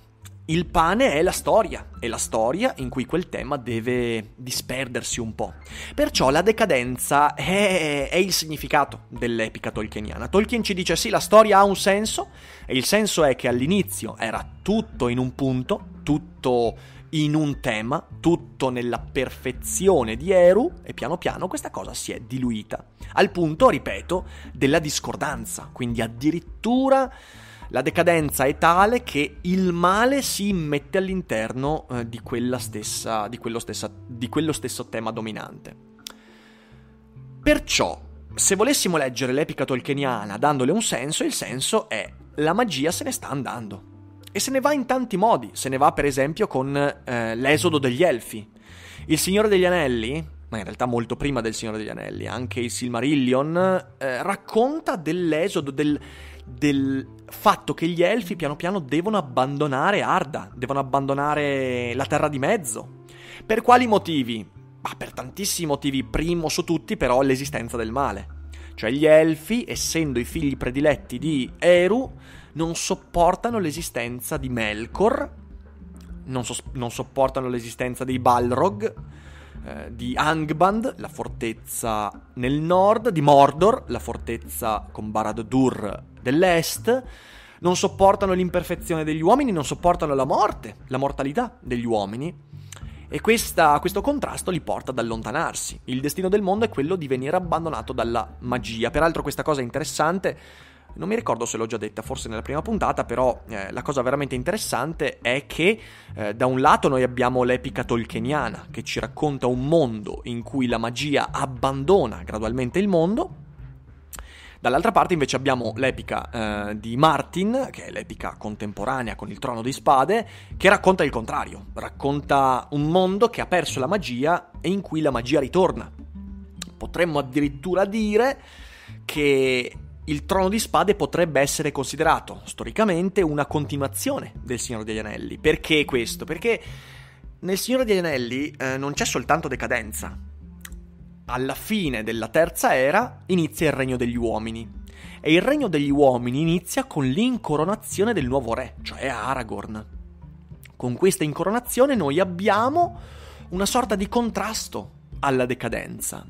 il pane è la storia, è la storia in cui quel tema deve disperdersi un po'. Perciò la decadenza è, è, il significato dell'epica tolkieniana. Tolkien ci dice sì, la storia ha un senso, e il senso è che all'inizio era tutto in un punto, tutto in un tema, tutto nella perfezione di Eru, e piano piano questa cosa si è diluita. Al punto, ripeto, della discordanza, quindi addirittura la decadenza è tale che il male si immette all'interno eh, di, stessa, di, quello stessa, di quello stesso tema dominante. Perciò, se volessimo leggere l'epica tolkieniana dandole un senso, il senso è la magia se ne sta andando. E se ne va in tanti modi, se ne va per esempio con eh, l'esodo degli elfi. Il Signore degli Anelli, ma in realtà molto prima del Signore degli Anelli, anche il Silmarillion, eh, racconta dell'esodo, del, del fatto che gli elfi piano piano devono abbandonare Arda, devono abbandonare la Terra di Mezzo. Per quali motivi? Ma per tantissimi motivi, primo su tutti però l'esistenza del male. Cioè gli elfi, essendo i figli prediletti di Eru, non sopportano l'esistenza di Melkor, non, so- non sopportano l'esistenza dei Balrog, eh, di Angband, la fortezza nel nord, di Mordor, la fortezza con Barad-dur dell'Est non sopportano l'imperfezione degli uomini, non sopportano la morte, la mortalità degli uomini. E questa, questo contrasto li porta ad allontanarsi. Il destino del mondo è quello di venire abbandonato dalla magia. Peraltro questa cosa è interessante, non mi ricordo se l'ho già detta, forse nella prima puntata, però eh, la cosa veramente interessante è che eh, da un lato noi abbiamo l'epica tolkieniana che ci racconta un mondo in cui la magia abbandona gradualmente il mondo, Dall'altra parte invece abbiamo l'epica eh, di Martin, che è l'epica contemporanea con il Trono di Spade, che racconta il contrario, racconta un mondo che ha perso la magia e in cui la magia ritorna. Potremmo addirittura dire che il Trono di Spade potrebbe essere considerato storicamente una continuazione del Signore degli Anelli. Perché questo? Perché nel Signore degli Anelli eh, non c'è soltanto decadenza, alla fine della terza era inizia il regno degli uomini. E il regno degli uomini inizia con l'incoronazione del nuovo re, cioè Aragorn. Con questa incoronazione noi abbiamo una sorta di contrasto alla decadenza.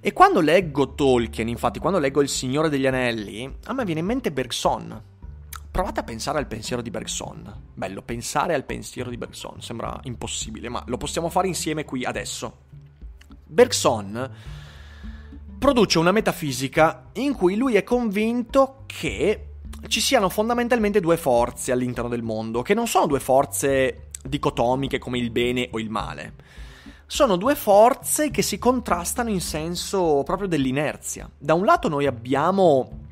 E quando leggo Tolkien, infatti, quando leggo Il Signore degli Anelli, a me viene in mente Bergson. Provate a pensare al pensiero di Bergson. Bello, pensare al pensiero di Bergson sembra impossibile, ma lo possiamo fare insieme qui adesso. Bergson produce una metafisica in cui lui è convinto che ci siano fondamentalmente due forze all'interno del mondo, che non sono due forze dicotomiche come il bene o il male. Sono due forze che si contrastano in senso proprio dell'inerzia. Da un lato noi abbiamo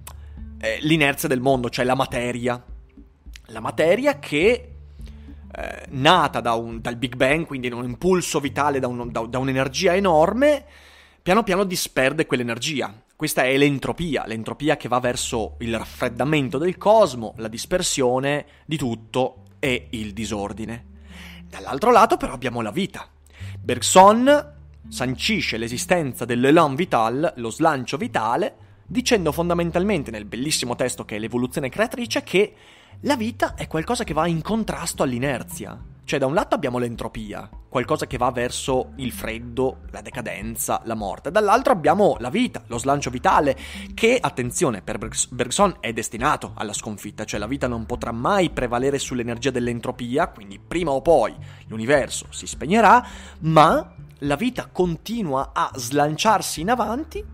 eh, l'inerzia del mondo, cioè la materia. La materia che eh, nata da un, dal Big Bang, quindi da un impulso vitale, da, un, da, da un'energia enorme, piano piano disperde quell'energia. Questa è l'entropia, l'entropia che va verso il raffreddamento del cosmo, la dispersione di tutto e il disordine. Dall'altro lato però abbiamo la vita. Bergson sancisce l'esistenza dell'élan vital, lo slancio vitale, dicendo fondamentalmente nel bellissimo testo che è l'evoluzione creatrice che la vita è qualcosa che va in contrasto all'inerzia. Cioè, da un lato abbiamo l'entropia, qualcosa che va verso il freddo, la decadenza, la morte. Dall'altro abbiamo la vita, lo slancio vitale, che, attenzione, per Bergson è destinato alla sconfitta, cioè la vita non potrà mai prevalere sull'energia dell'entropia, quindi prima o poi l'universo si spegnerà, ma la vita continua a slanciarsi in avanti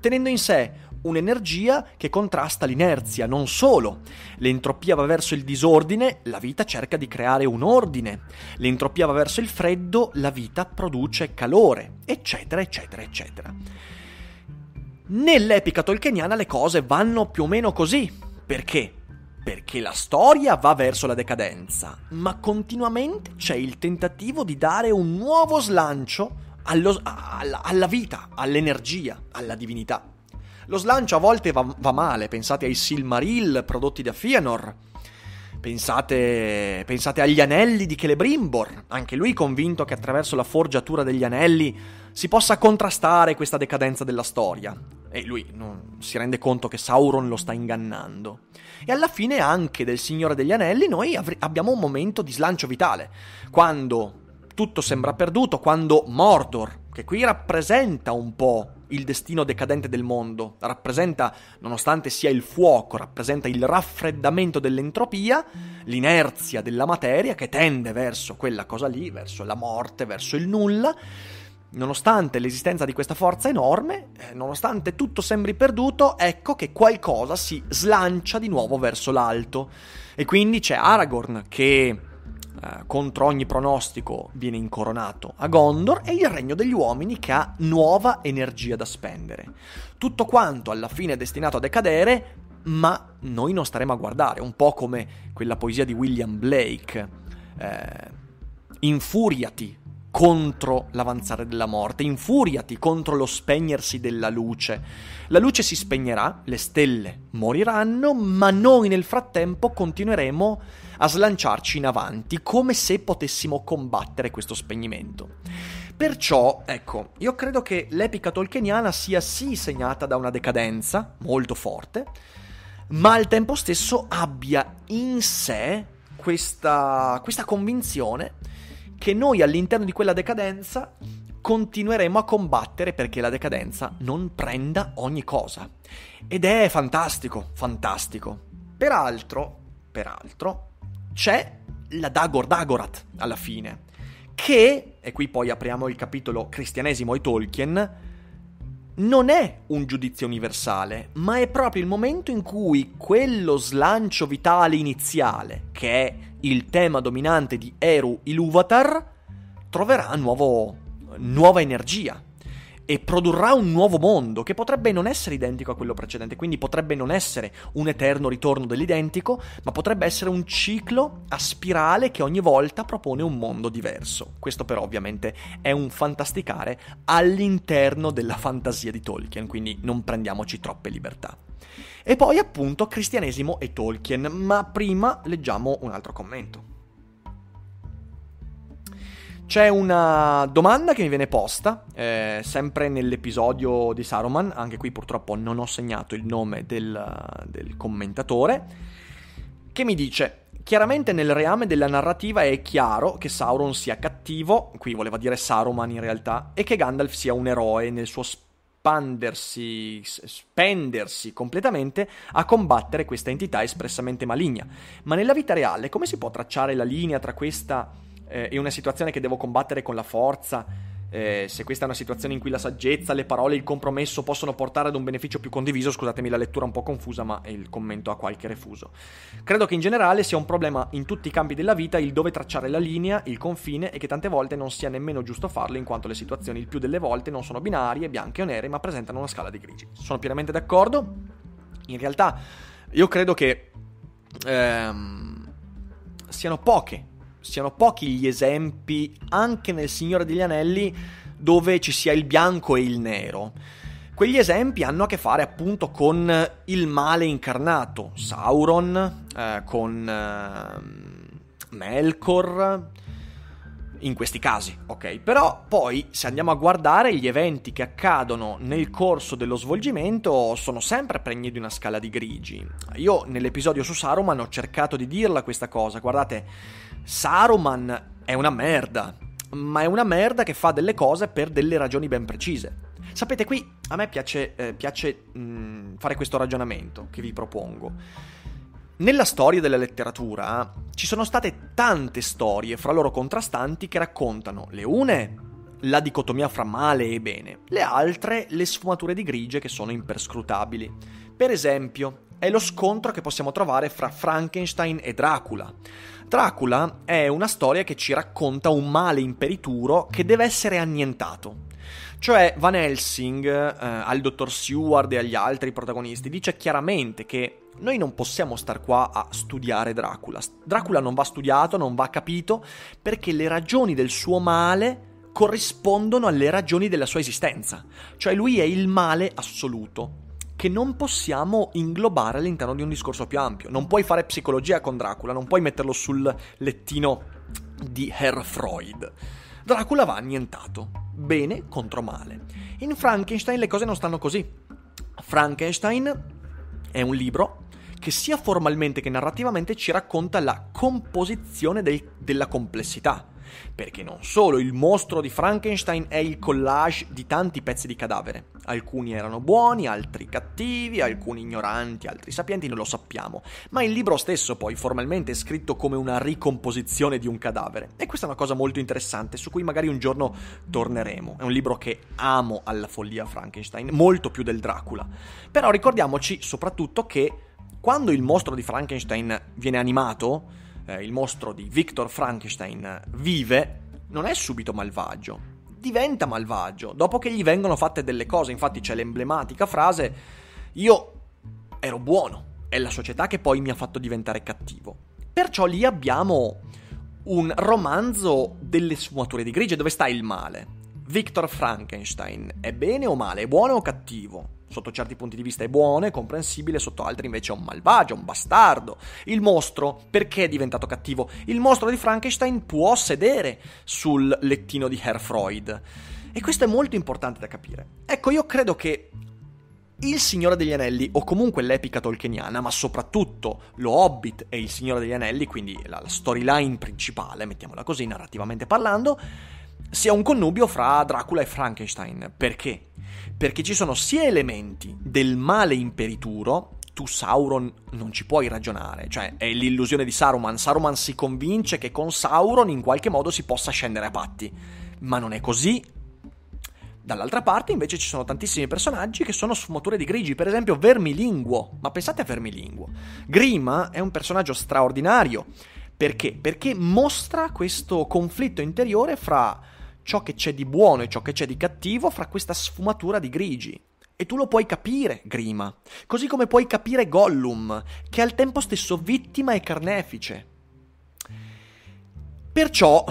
tenendo in sé un'energia che contrasta l'inerzia, non solo. L'entropia va verso il disordine, la vita cerca di creare un ordine. L'entropia va verso il freddo, la vita produce calore, eccetera, eccetera, eccetera. Nell'epica tolkeniana le cose vanno più o meno così. Perché? Perché la storia va verso la decadenza, ma continuamente c'è il tentativo di dare un nuovo slancio allo, alla, alla vita, all'energia, alla divinità. Lo slancio a volte va, va male, pensate ai Silmaril prodotti da Fëanor. Pensate, pensate, agli anelli di Celebrimbor, anche lui convinto che attraverso la forgiatura degli anelli si possa contrastare questa decadenza della storia. E lui non, si rende conto che Sauron lo sta ingannando. E alla fine anche del Signore degli Anelli noi avri- abbiamo un momento di slancio vitale, quando tutto sembra perduto, quando Mordor, che qui rappresenta un po' il destino decadente del mondo, rappresenta, nonostante sia il fuoco, rappresenta il raffreddamento dell'entropia, l'inerzia della materia che tende verso quella cosa lì, verso la morte, verso il nulla. Nonostante l'esistenza di questa forza enorme, eh, nonostante tutto sembri perduto, ecco che qualcosa si slancia di nuovo verso l'alto. E quindi c'è Aragorn che eh, contro ogni pronostico viene incoronato a Gondor e il regno degli uomini che ha nuova energia da spendere. Tutto quanto alla fine è destinato a decadere, ma noi non staremo a guardare, un po' come quella poesia di William Blake, eh, infuriati contro l'avanzare della morte, infuriati contro lo spegnersi della luce. La luce si spegnerà, le stelle moriranno, ma noi nel frattempo continueremo a a slanciarci in avanti come se potessimo combattere questo spegnimento. Perciò, ecco, io credo che l'epica tolkieniana sia sì segnata da una decadenza molto forte, ma al tempo stesso abbia in sé questa, questa convinzione che noi all'interno di quella decadenza continueremo a combattere perché la decadenza non prenda ogni cosa. Ed è fantastico, fantastico. Peraltro, peraltro, c'è la Dagor Dagorat alla fine, che, e qui poi apriamo il capitolo cristianesimo e Tolkien, non è un giudizio universale, ma è proprio il momento in cui quello slancio vitale iniziale, che è il tema dominante di Eru Iluvatar, troverà nuovo, nuova energia, e produrrà un nuovo mondo che potrebbe non essere identico a quello precedente, quindi potrebbe non essere un eterno ritorno dell'identico, ma potrebbe essere un ciclo a spirale che ogni volta propone un mondo diverso. Questo però ovviamente è un fantasticare all'interno della fantasia di Tolkien, quindi non prendiamoci troppe libertà. E poi appunto cristianesimo e Tolkien, ma prima leggiamo un altro commento. C'è una domanda che mi viene posta, eh, sempre nell'episodio di Saruman, anche qui purtroppo non ho segnato il nome del, del commentatore, che mi dice, chiaramente nel reame della narrativa è chiaro che Sauron sia cattivo, qui voleva dire Saruman in realtà, e che Gandalf sia un eroe nel suo spandersi, spendersi completamente a combattere questa entità espressamente maligna. Ma nella vita reale come si può tracciare la linea tra questa eh, è una situazione che devo combattere con la forza, eh, se questa è una situazione in cui la saggezza, le parole, il compromesso possono portare ad un beneficio più condiviso, scusatemi la lettura un po' confusa, ma il commento ha qualche refuso. Credo che in generale sia un problema in tutti i campi della vita il dove tracciare la linea, il confine e che tante volte non sia nemmeno giusto farlo in quanto le situazioni il più delle volte non sono binarie, bianche o nere, ma presentano una scala di grigi. Sono pienamente d'accordo. In realtà io credo che ehm, siano poche siano pochi gli esempi, anche nel Signore degli Anelli, dove ci sia il bianco e il nero. Quegli esempi hanno a che fare appunto con il male incarnato, Sauron, eh, con eh, Melkor, in questi casi, ok? Però poi se andiamo a guardare gli eventi che accadono nel corso dello svolgimento sono sempre pregni di una scala di grigi. Io nell'episodio su Saruman ho cercato di dirla questa cosa, guardate, Saruman è una merda, ma è una merda che fa delle cose per delle ragioni ben precise. Sapete, qui a me piace, eh, piace mh, mm, fare questo ragionamento che vi propongo. Nella storia della letteratura ci sono state tante storie fra loro contrastanti che raccontano le une la dicotomia fra male e bene, le altre le sfumature di grigie che sono imperscrutabili. Per esempio, è lo scontro che possiamo trovare fra Frankenstein e Dracula. Dracula è una storia che ci racconta un male imperituro che deve essere annientato. Cioè Van Helsing eh, al dottor Seward e agli altri protagonisti dice chiaramente che noi non possiamo star qua a studiare Dracula. Dracula non va studiato, non va capito, perché le ragioni del suo male corrispondono alle ragioni della sua esistenza. Cioè lui è il male assoluto che non possiamo inglobare all'interno di un discorso più ampio. Non puoi fare psicologia con Dracula, non puoi metterlo sul lettino di Herr Freud. Dracula va annientato. Bene contro male. In Frankenstein le cose non stanno così. Frankenstein è un libro che sia formalmente che narrativamente ci racconta la composizione del, della complessità perché non solo il mostro di Frankenstein è il collage di tanti pezzi di cadavere. Alcuni erano buoni, altri cattivi, alcuni ignoranti, altri sapienti, non lo sappiamo. Ma il libro stesso poi formalmente è scritto come una ricomposizione di un cadavere. E questa è una cosa molto interessante su cui magari un giorno torneremo. È un libro che amo alla follia Frankenstein, molto più del Dracula. Però ricordiamoci soprattutto che quando il mostro di Frankenstein viene animato, eh, il mostro di Victor Frankenstein vive, non è subito malvagio, diventa malvagio dopo che gli vengono fatte delle cose. Infatti c'è l'emblematica frase io ero buono, è la società che poi mi ha fatto diventare cattivo. Perciò lì abbiamo un romanzo delle sfumature di grigio dove sta il male. Victor Frankenstein è bene o male, è buono o cattivo? sotto certi punti di vista è buono, è comprensibile, sotto altri invece è un malvagio, un bastardo. Il mostro, perché è diventato cattivo? Il mostro di Frankenstein può sedere sul lettino di Herr Freud. E questo è molto importante da capire. Ecco, io credo che il Signore degli Anelli, o comunque l'epica tolkieniana, ma soprattutto lo Hobbit e il Signore degli Anelli, quindi la storyline principale, mettiamola così, narrativamente parlando, sia un connubio fra Dracula e Frankenstein. Perché? perché ci sono sia elementi del male imperituro, tu Sauron non ci puoi ragionare, cioè è l'illusione di Saruman, Saruman si convince che con Sauron in qualche modo si possa scendere a patti, ma non è così. Dall'altra parte invece ci sono tantissimi personaggi che sono sfumature di grigi, per esempio Vermilinguo, ma pensate a Vermilinguo. Grima è un personaggio straordinario, perché? Perché mostra questo conflitto interiore fra ciò che c'è di buono e ciò che c'è di cattivo fra questa sfumatura di grigi. E tu lo puoi capire, Grima, così come puoi capire Gollum, che è al tempo stesso vittima e carnefice. Perciò,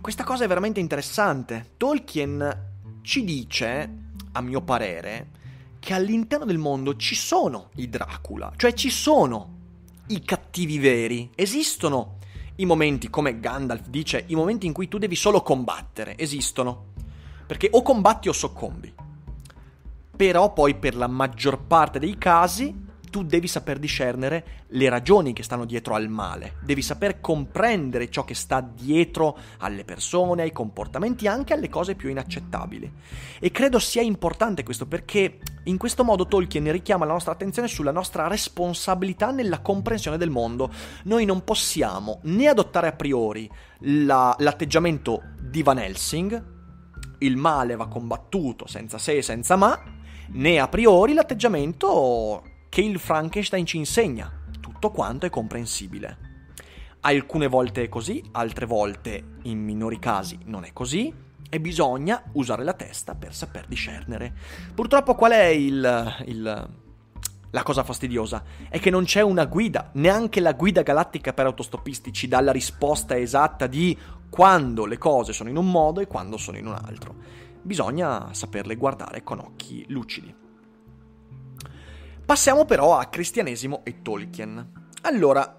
questa cosa è veramente interessante. Tolkien ci dice, a mio parere, che all'interno del mondo ci sono i Dracula, cioè ci sono i cattivi veri, esistono i momenti, come Gandalf dice, i momenti in cui tu devi solo combattere, esistono. Perché o combatti o soccombi. Però poi per la maggior parte dei casi tu devi saper discernere le ragioni che stanno dietro al male, devi saper comprendere ciò che sta dietro alle persone, ai comportamenti, anche alle cose più inaccettabili. E credo sia importante questo perché in questo modo Tolkien richiama la nostra attenzione sulla nostra responsabilità nella comprensione del mondo. Noi non possiamo né adottare a priori la, l'atteggiamento di Van Helsing, il male va combattuto senza se e senza ma, né a priori l'atteggiamento che il Frankenstein ci insegna. Tutto quanto è comprensibile. Alcune volte è così, altre volte, in minori casi, non è così e bisogna usare la testa per saper discernere. Purtroppo qual è il, il, la cosa fastidiosa? È che non c'è una guida, neanche la guida galattica per autostoppisti ci dà la risposta esatta di quando le cose sono in un modo e quando sono in un altro. Bisogna saperle guardare con occhi lucidi. Passiamo però a cristianesimo e Tolkien. Allora,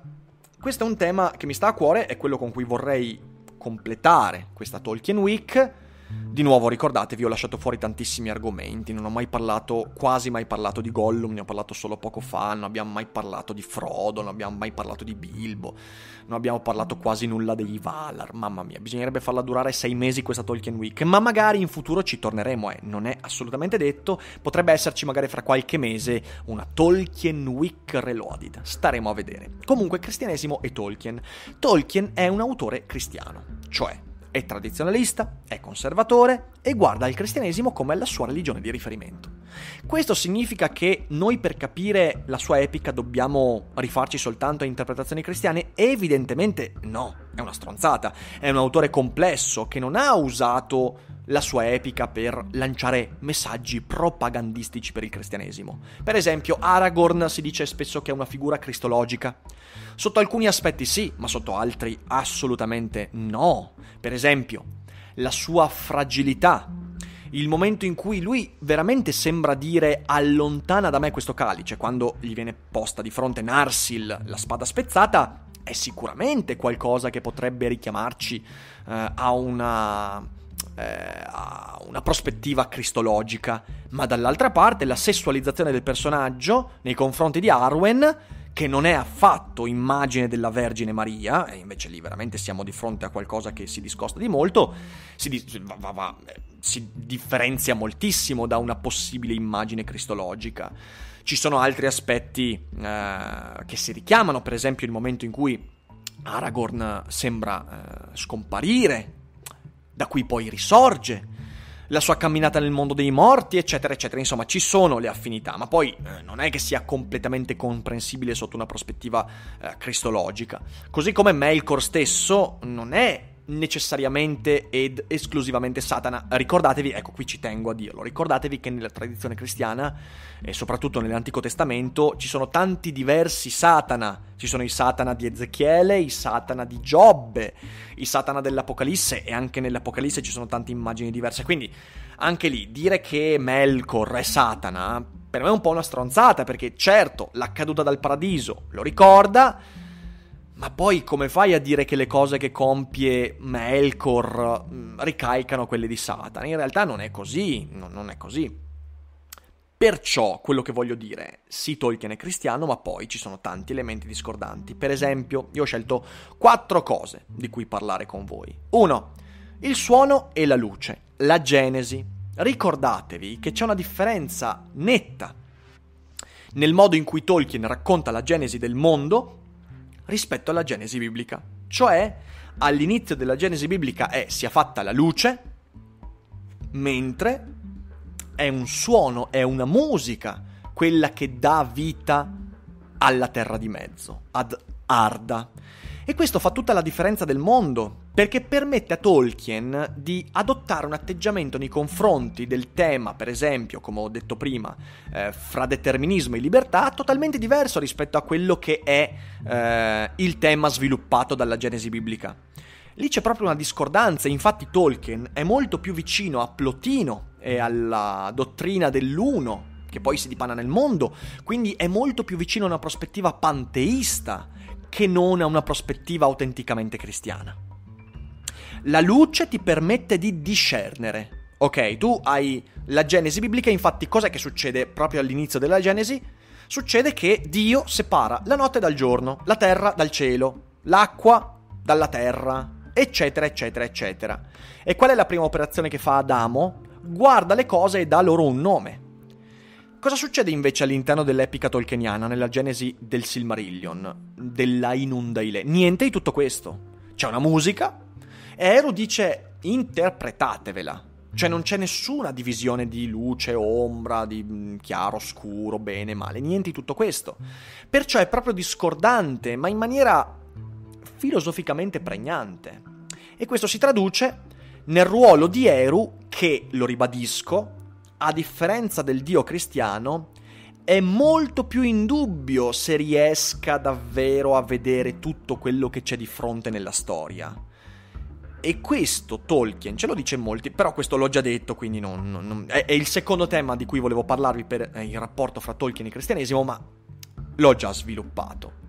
questo è un tema che mi sta a cuore, è quello con cui vorrei completare questa Tolkien Week di nuovo, ricordatevi, ho lasciato fuori tantissimi argomenti, non ho mai parlato, quasi mai parlato di Gollum, ne ho parlato solo poco fa, non abbiamo mai parlato di Frodo, non abbiamo mai parlato di Bilbo, non abbiamo parlato quasi nulla dei Valar, mamma mia, bisognerebbe farla durare sei mesi questa Tolkien Week, ma magari in futuro ci torneremo, eh, non è assolutamente detto, potrebbe esserci magari fra qualche mese una Tolkien Week Reloaded, staremo a vedere. Comunque, cristianesimo e Tolkien. Tolkien è un autore cristiano, cioè è tradizionalista, è conservatore e guarda il cristianesimo come la sua religione di riferimento. Questo significa che noi per capire la sua epica dobbiamo rifarci soltanto a interpretazioni cristiane? Evidentemente no, è una stronzata. È un autore complesso che non ha usato la sua epica per lanciare messaggi propagandistici per il cristianesimo. Per esempio, Aragorn si dice spesso che è una figura cristologica. Sotto alcuni aspetti sì, ma sotto altri assolutamente no. Per esempio, la sua fragilità. Il momento in cui lui veramente sembra dire allontana da me questo calice, quando gli viene posta di fronte Narsil, la spada spezzata, è sicuramente qualcosa che potrebbe richiamarci eh, a una eh, a una prospettiva cristologica, ma dall'altra parte la sessualizzazione del personaggio nei confronti di Arwen che non è affatto immagine della Vergine Maria, e invece lì veramente siamo di fronte a qualcosa che si discosta di molto, si, di- va, va, si differenzia moltissimo da una possibile immagine cristologica. Ci sono altri aspetti eh, che si richiamano, per esempio il momento in cui Aragorn sembra eh, scomparire, da cui poi risorge, la sua camminata nel mondo dei morti, eccetera, eccetera. Insomma, ci sono le affinità, ma poi eh, non è che sia completamente comprensibile sotto una prospettiva eh, cristologica. Così come Melkor stesso non è necessariamente ed esclusivamente Satana. Ricordatevi, ecco qui ci tengo a dirlo, ricordatevi che nella tradizione cristiana e soprattutto nell'Antico Testamento ci sono tanti diversi Satana. Ci sono i Satana di Ezechiele, i Satana di Giobbe, i Satana dell'Apocalisse e anche nell'Apocalisse ci sono tante immagini diverse. Quindi anche lì dire che Melkor è Satana per me è un po' una stronzata perché certo la caduta dal paradiso lo ricorda ma poi come fai a dire che le cose che compie Melkor mm, ricalcano quelle di Satana? In realtà non è così, non è così. Perciò quello che voglio dire, sì Tolkien è cristiano, ma poi ci sono tanti elementi discordanti. Per esempio, io ho scelto quattro cose di cui parlare con voi. Uno, Il suono e la luce, la genesi. Ricordatevi che c'è una differenza netta nel modo in cui Tolkien racconta la genesi del mondo rispetto alla Genesi biblica. Cioè, all'inizio della Genesi biblica è sia fatta la luce, mentre è un suono, è una musica quella che dà vita alla terra di mezzo, ad Arda. E questo fa tutta la differenza del mondo, perché permette a Tolkien di adottare un atteggiamento nei confronti del tema, per esempio, come ho detto prima, eh, fra determinismo e libertà, totalmente diverso rispetto a quello che è eh, il tema sviluppato dalla Genesi biblica. Lì c'è proprio una discordanza, infatti Tolkien è molto più vicino a Plotino e alla dottrina dell'uno, che poi si dipana nel mondo, quindi è molto più vicino a una prospettiva panteista che non a una prospettiva autenticamente cristiana. La luce ti permette di discernere. Ok, tu hai la Genesi biblica, infatti cosa che succede proprio all'inizio della Genesi? Succede che Dio separa la notte dal giorno, la terra dal cielo, l'acqua dalla terra, eccetera, eccetera, eccetera. E qual è la prima operazione che fa Adamo? Guarda le cose e dà loro un nome. Cosa succede invece all'interno dell'epica tolkieniana, nella genesi del Silmarillion, della Inundaile? Niente di tutto questo. C'è una musica, e Eru dice interpretatevela. Cioè mm. non c'è nessuna divisione di luce, ombra, di mm, chiaro, scuro, bene, male, niente di tutto questo. Perciò è proprio discordante, ma in maniera filosoficamente pregnante. E questo si traduce nel ruolo di Eru che, lo ribadisco, a differenza del dio cristiano, è molto più in dubbio se riesca davvero a vedere tutto quello che c'è di fronte nella storia. E questo Tolkien ce lo dice in molti, però questo l'ho già detto, quindi non, non, è, è, il secondo tema di cui volevo parlarvi per eh, il rapporto fra Tolkien e cristianesimo, ma l'ho già sviluppato.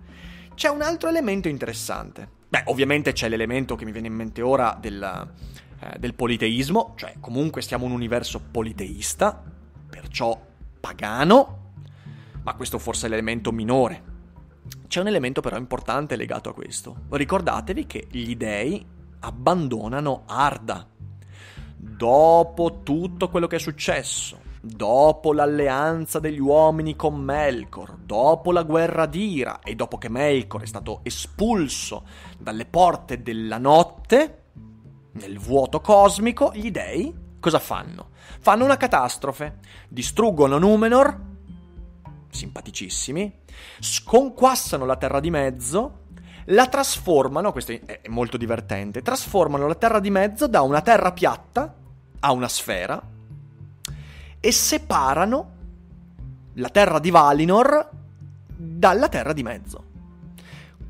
C'è un altro elemento interessante. Beh, ovviamente c'è l'elemento che mi viene in mente ora del, eh, del politeismo, cioè comunque siamo un universo politeista, perciò pagano, ma questo forse è l'elemento minore. C'è un elemento però importante legato a questo. Ricordatevi che gli dei abbandonano Arda. Dopo tutto quello che è successo, dopo l'alleanza degli uomini con Melkor, dopo la guerra d'ira e dopo che Melkor è stato espulso dalle porte della notte, nel vuoto cosmico, gli dei cosa fanno? Fanno una catastrofe, distruggono Numenor, simpaticissimi, sconquassano la terra di mezzo la trasformano, questo è molto divertente, trasformano la Terra di Mezzo da una terra piatta a una sfera e separano la Terra di Valinor dalla Terra di Mezzo,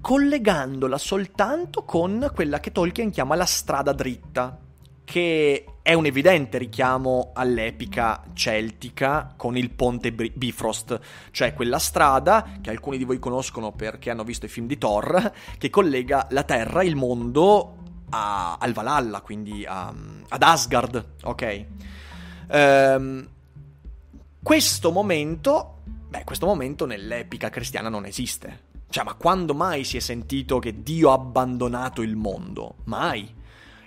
collegandola soltanto con quella che Tolkien chiama la strada dritta, che è un evidente richiamo all'epica celtica con il ponte Bifrost, cioè quella strada che alcuni di voi conoscono perché hanno visto i film di Thor, che collega la Terra, il mondo, a, al Valhalla, quindi a, ad Asgard, ok? Ehm, questo momento, beh, questo momento nell'epica cristiana non esiste. Cioè, ma quando mai si è sentito che Dio ha abbandonato il mondo? Mai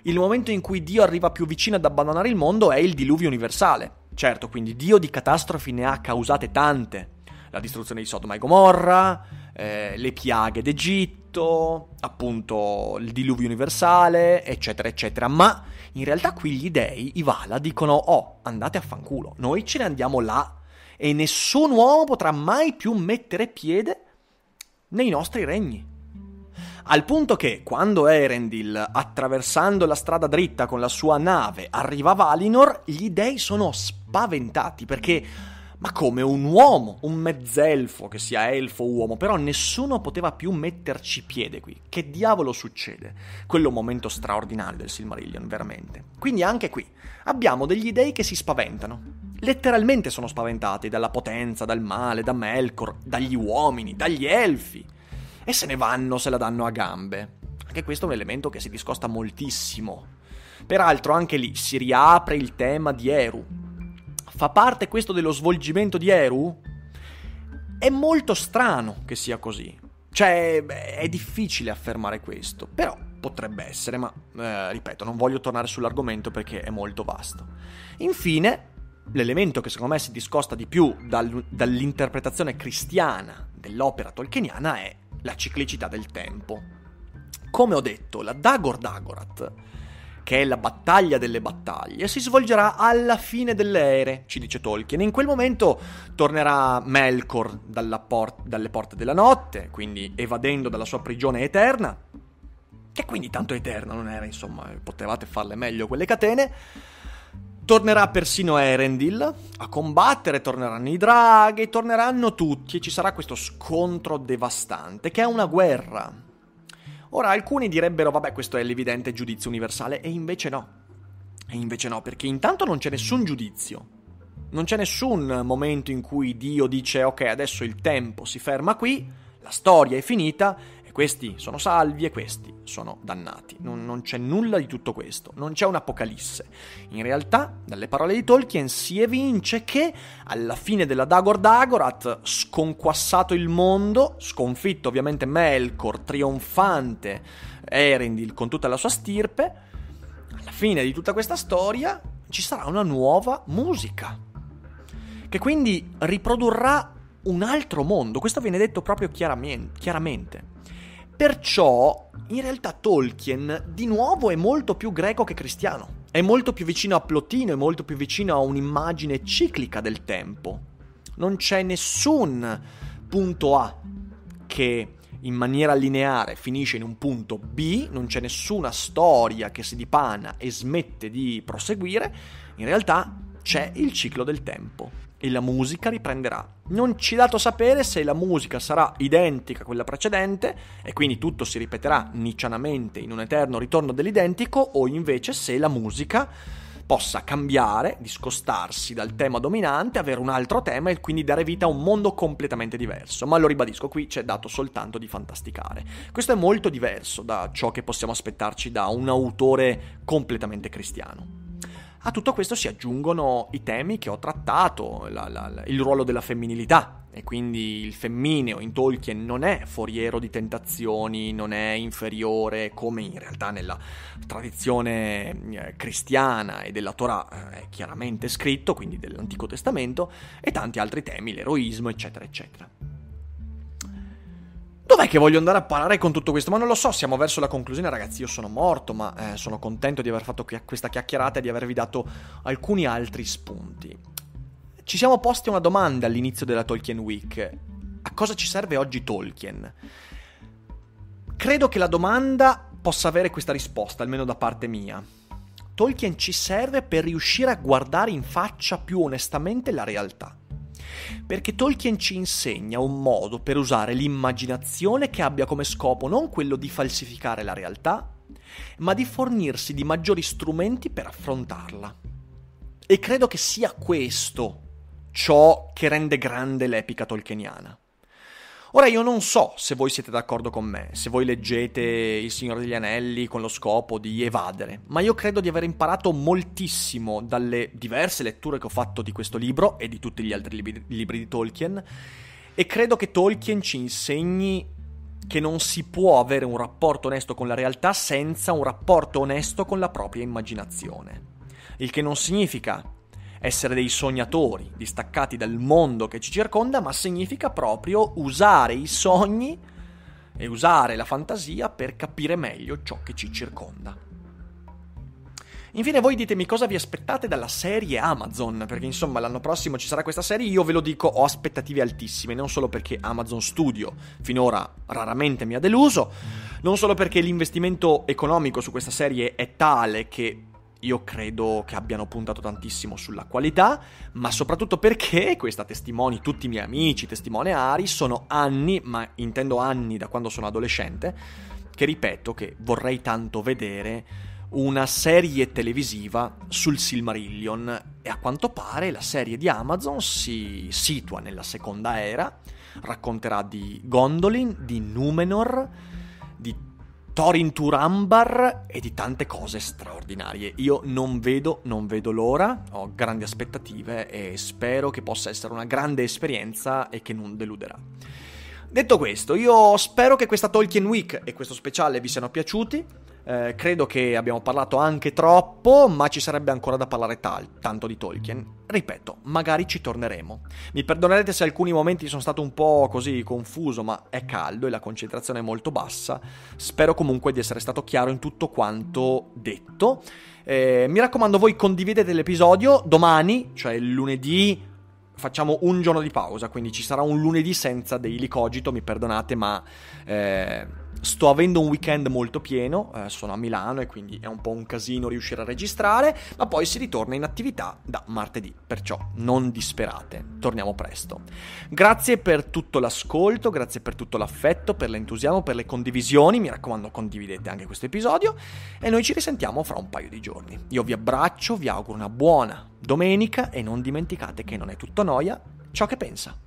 il momento in cui Dio arriva più vicino ad abbandonare il mondo è il diluvio universale. Certo, quindi Dio di catastrofi ne ha causate tante. La distruzione di Sodoma e Gomorra, eh, le piaghe d'Egitto, appunto il diluvio universale, eccetera, eccetera. Ma in realtà qui gli dei, i Vala, dicono, oh, andate a fanculo, noi ce ne andiamo là e nessun uomo potrà mai più mettere piede nei nostri regni al punto che quando Erendil, attraversando la strada dritta con la sua nave, arriva a Valinor, gli dei sono spaventati perché ma come un uomo, un mezzelfo, che sia elfo o uomo, però nessuno poteva più metterci piede qui. Che diavolo succede? Quello è un momento straordinario del Silmarillion, veramente. Quindi anche qui abbiamo degli dei che si spaventano. Letteralmente sono spaventati dalla potenza, dal male, da Melkor, dagli uomini, dagli elfi e se ne vanno, se la danno a gambe. Anche questo è un elemento che si discosta moltissimo. Peraltro anche lì si riapre il tema di Eru. Fa parte questo dello svolgimento di Eru? È molto strano che sia così. Cioè, è difficile affermare questo, però potrebbe essere, ma eh, ripeto, non voglio tornare sull'argomento perché è molto vasto. Infine, l'elemento che secondo me si discosta di più dal, dall'interpretazione cristiana dell'opera tolkieniana è la ciclicità del tempo. Come ho detto, la Dagor Dagorat, che è la battaglia delle battaglie, si svolgerà alla fine delle ere, ci dice Tolkien. In quel momento tornerà Melkor por- dalle porte della notte, quindi evadendo dalla sua prigione eterna, che quindi tanto eterna non era, insomma, potevate farle meglio quelle catene Tornerà persino Erendil a combattere, torneranno i draghi, torneranno tutti e ci sarà questo scontro devastante che è una guerra. Ora alcuni direbbero vabbè questo è l'evidente giudizio universale e invece no. E invece no perché intanto non c'è nessun giudizio. Non c'è nessun momento in cui Dio dice ok adesso il tempo si ferma qui, la storia è finita questi sono salvi e questi sono dannati. Non, non, c'è nulla di tutto questo, non c'è un'apocalisse. In realtà, dalle parole di Tolkien si evince che alla fine della Dagor Dagorath, sconquassato il mondo, sconfitto ovviamente Melkor, trionfante Erendil con tutta la sua stirpe, alla fine di tutta questa storia ci sarà una nuova musica, che quindi riprodurrà un altro mondo. Questo viene detto proprio chiaramente. chiaramente. Perciò, in realtà Tolkien di nuovo è molto più greco che cristiano. È molto più vicino a Plotino, è molto più vicino a un'immagine ciclica del tempo. Non c'è nessun punto A che in maniera lineare finisce in un punto B, non c'è nessuna storia che si dipana e smette di proseguire, in realtà c'è il ciclo del tempo e la musica riprenderà. Non ci è dato sapere se la musica sarà identica a quella precedente e quindi tutto si ripeterà nicianamente in un eterno ritorno dell'identico o invece se la musica possa cambiare, discostarsi dal tema dominante, avere un altro tema e quindi dare vita a un mondo completamente diverso. Ma lo ribadisco, qui c'è dato soltanto di fantasticare. Questo è molto diverso da ciò che possiamo aspettarci da un autore completamente cristiano. A tutto questo si aggiungono i temi che ho trattato, la, la, la, il ruolo della femminilità, e quindi il femmineo in Tolkien non è foriero di tentazioni, non è inferiore come in realtà nella tradizione eh, cristiana e della Torah eh, è chiaramente scritto, quindi dell'Antico Testamento, e tanti altri temi, l'eroismo, eccetera, eccetera. Dov'è che voglio andare a parare con tutto questo? Ma non lo so, siamo verso la conclusione, ragazzi. Io sono morto, ma eh, sono contento di aver fatto questa chiacchierata e di avervi dato alcuni altri spunti. Ci siamo posti una domanda all'inizio della Tolkien Week. A cosa ci serve oggi Tolkien? Credo che la domanda possa avere questa risposta, almeno da parte mia. Tolkien ci serve per riuscire a guardare in faccia più onestamente la realtà. Perché Tolkien ci insegna un modo per usare l'immaginazione che abbia come scopo non quello di falsificare la realtà, ma di fornirsi di maggiori strumenti per affrontarla. E credo che sia questo ciò che rende grande l'epica tolkieniana. Ora io non so se voi siete d'accordo con me, se voi leggete Il Signore degli Anelli con lo scopo di evadere, ma io credo di aver imparato moltissimo dalle diverse letture che ho fatto di questo libro e di tutti gli altri libri, libri di Tolkien e credo che Tolkien ci insegni che non si può avere un rapporto onesto con la realtà senza un rapporto onesto con la propria immaginazione. Il che non significa essere dei sognatori, distaccati dal mondo che ci circonda, ma significa proprio usare i sogni e usare la fantasia per capire meglio ciò che ci circonda. Infine voi ditemi cosa vi aspettate dalla serie Amazon, perché insomma l'anno prossimo ci sarà questa serie, io ve lo dico ho aspettative altissime, non solo perché Amazon Studio finora raramente mi ha deluso, non solo perché l'investimento economico su questa serie è tale che io credo che abbiano puntato tantissimo sulla qualità, ma soprattutto perché questa testimoni, tutti i miei amici, testimoniari, sono anni, ma intendo anni da quando sono adolescente, che ripeto che vorrei tanto vedere una serie televisiva sul Silmarillion e a quanto pare la serie di Amazon si situa nella seconda era, racconterà di Gondolin, di Numenor, di Thorin Turambar e di tante cose straordinarie. Io non vedo, non vedo l'ora, ho grandi aspettative e spero che possa essere una grande esperienza e che non deluderà. Detto questo, io spero che questa Tolkien Week e questo speciale vi siano piaciuti. Eh, credo che abbiamo parlato anche troppo, ma ci sarebbe ancora da parlare tal- tanto di Tolkien. Ripeto, magari ci torneremo. Mi perdonerete se alcuni momenti sono stato un po' così confuso, ma è caldo e la concentrazione è molto bassa. Spero comunque di essere stato chiaro in tutto quanto detto. Eh, mi raccomando, voi condividete l'episodio domani, cioè lunedì facciamo un giorno di pausa, quindi ci sarà un lunedì senza dei licogito, mi perdonate, ma eh, Sto avendo un weekend molto pieno, eh, sono a Milano e quindi è un po' un casino riuscire a registrare, ma poi si ritorna in attività da martedì, perciò non disperate, torniamo presto. Grazie per tutto l'ascolto, grazie per tutto l'affetto, per l'entusiasmo, per le condivisioni, mi raccomando condividete anche questo episodio e noi ci risentiamo fra un paio di giorni. Io vi abbraccio, vi auguro una buona domenica e non dimenticate che non è tutto noia ciò che pensa.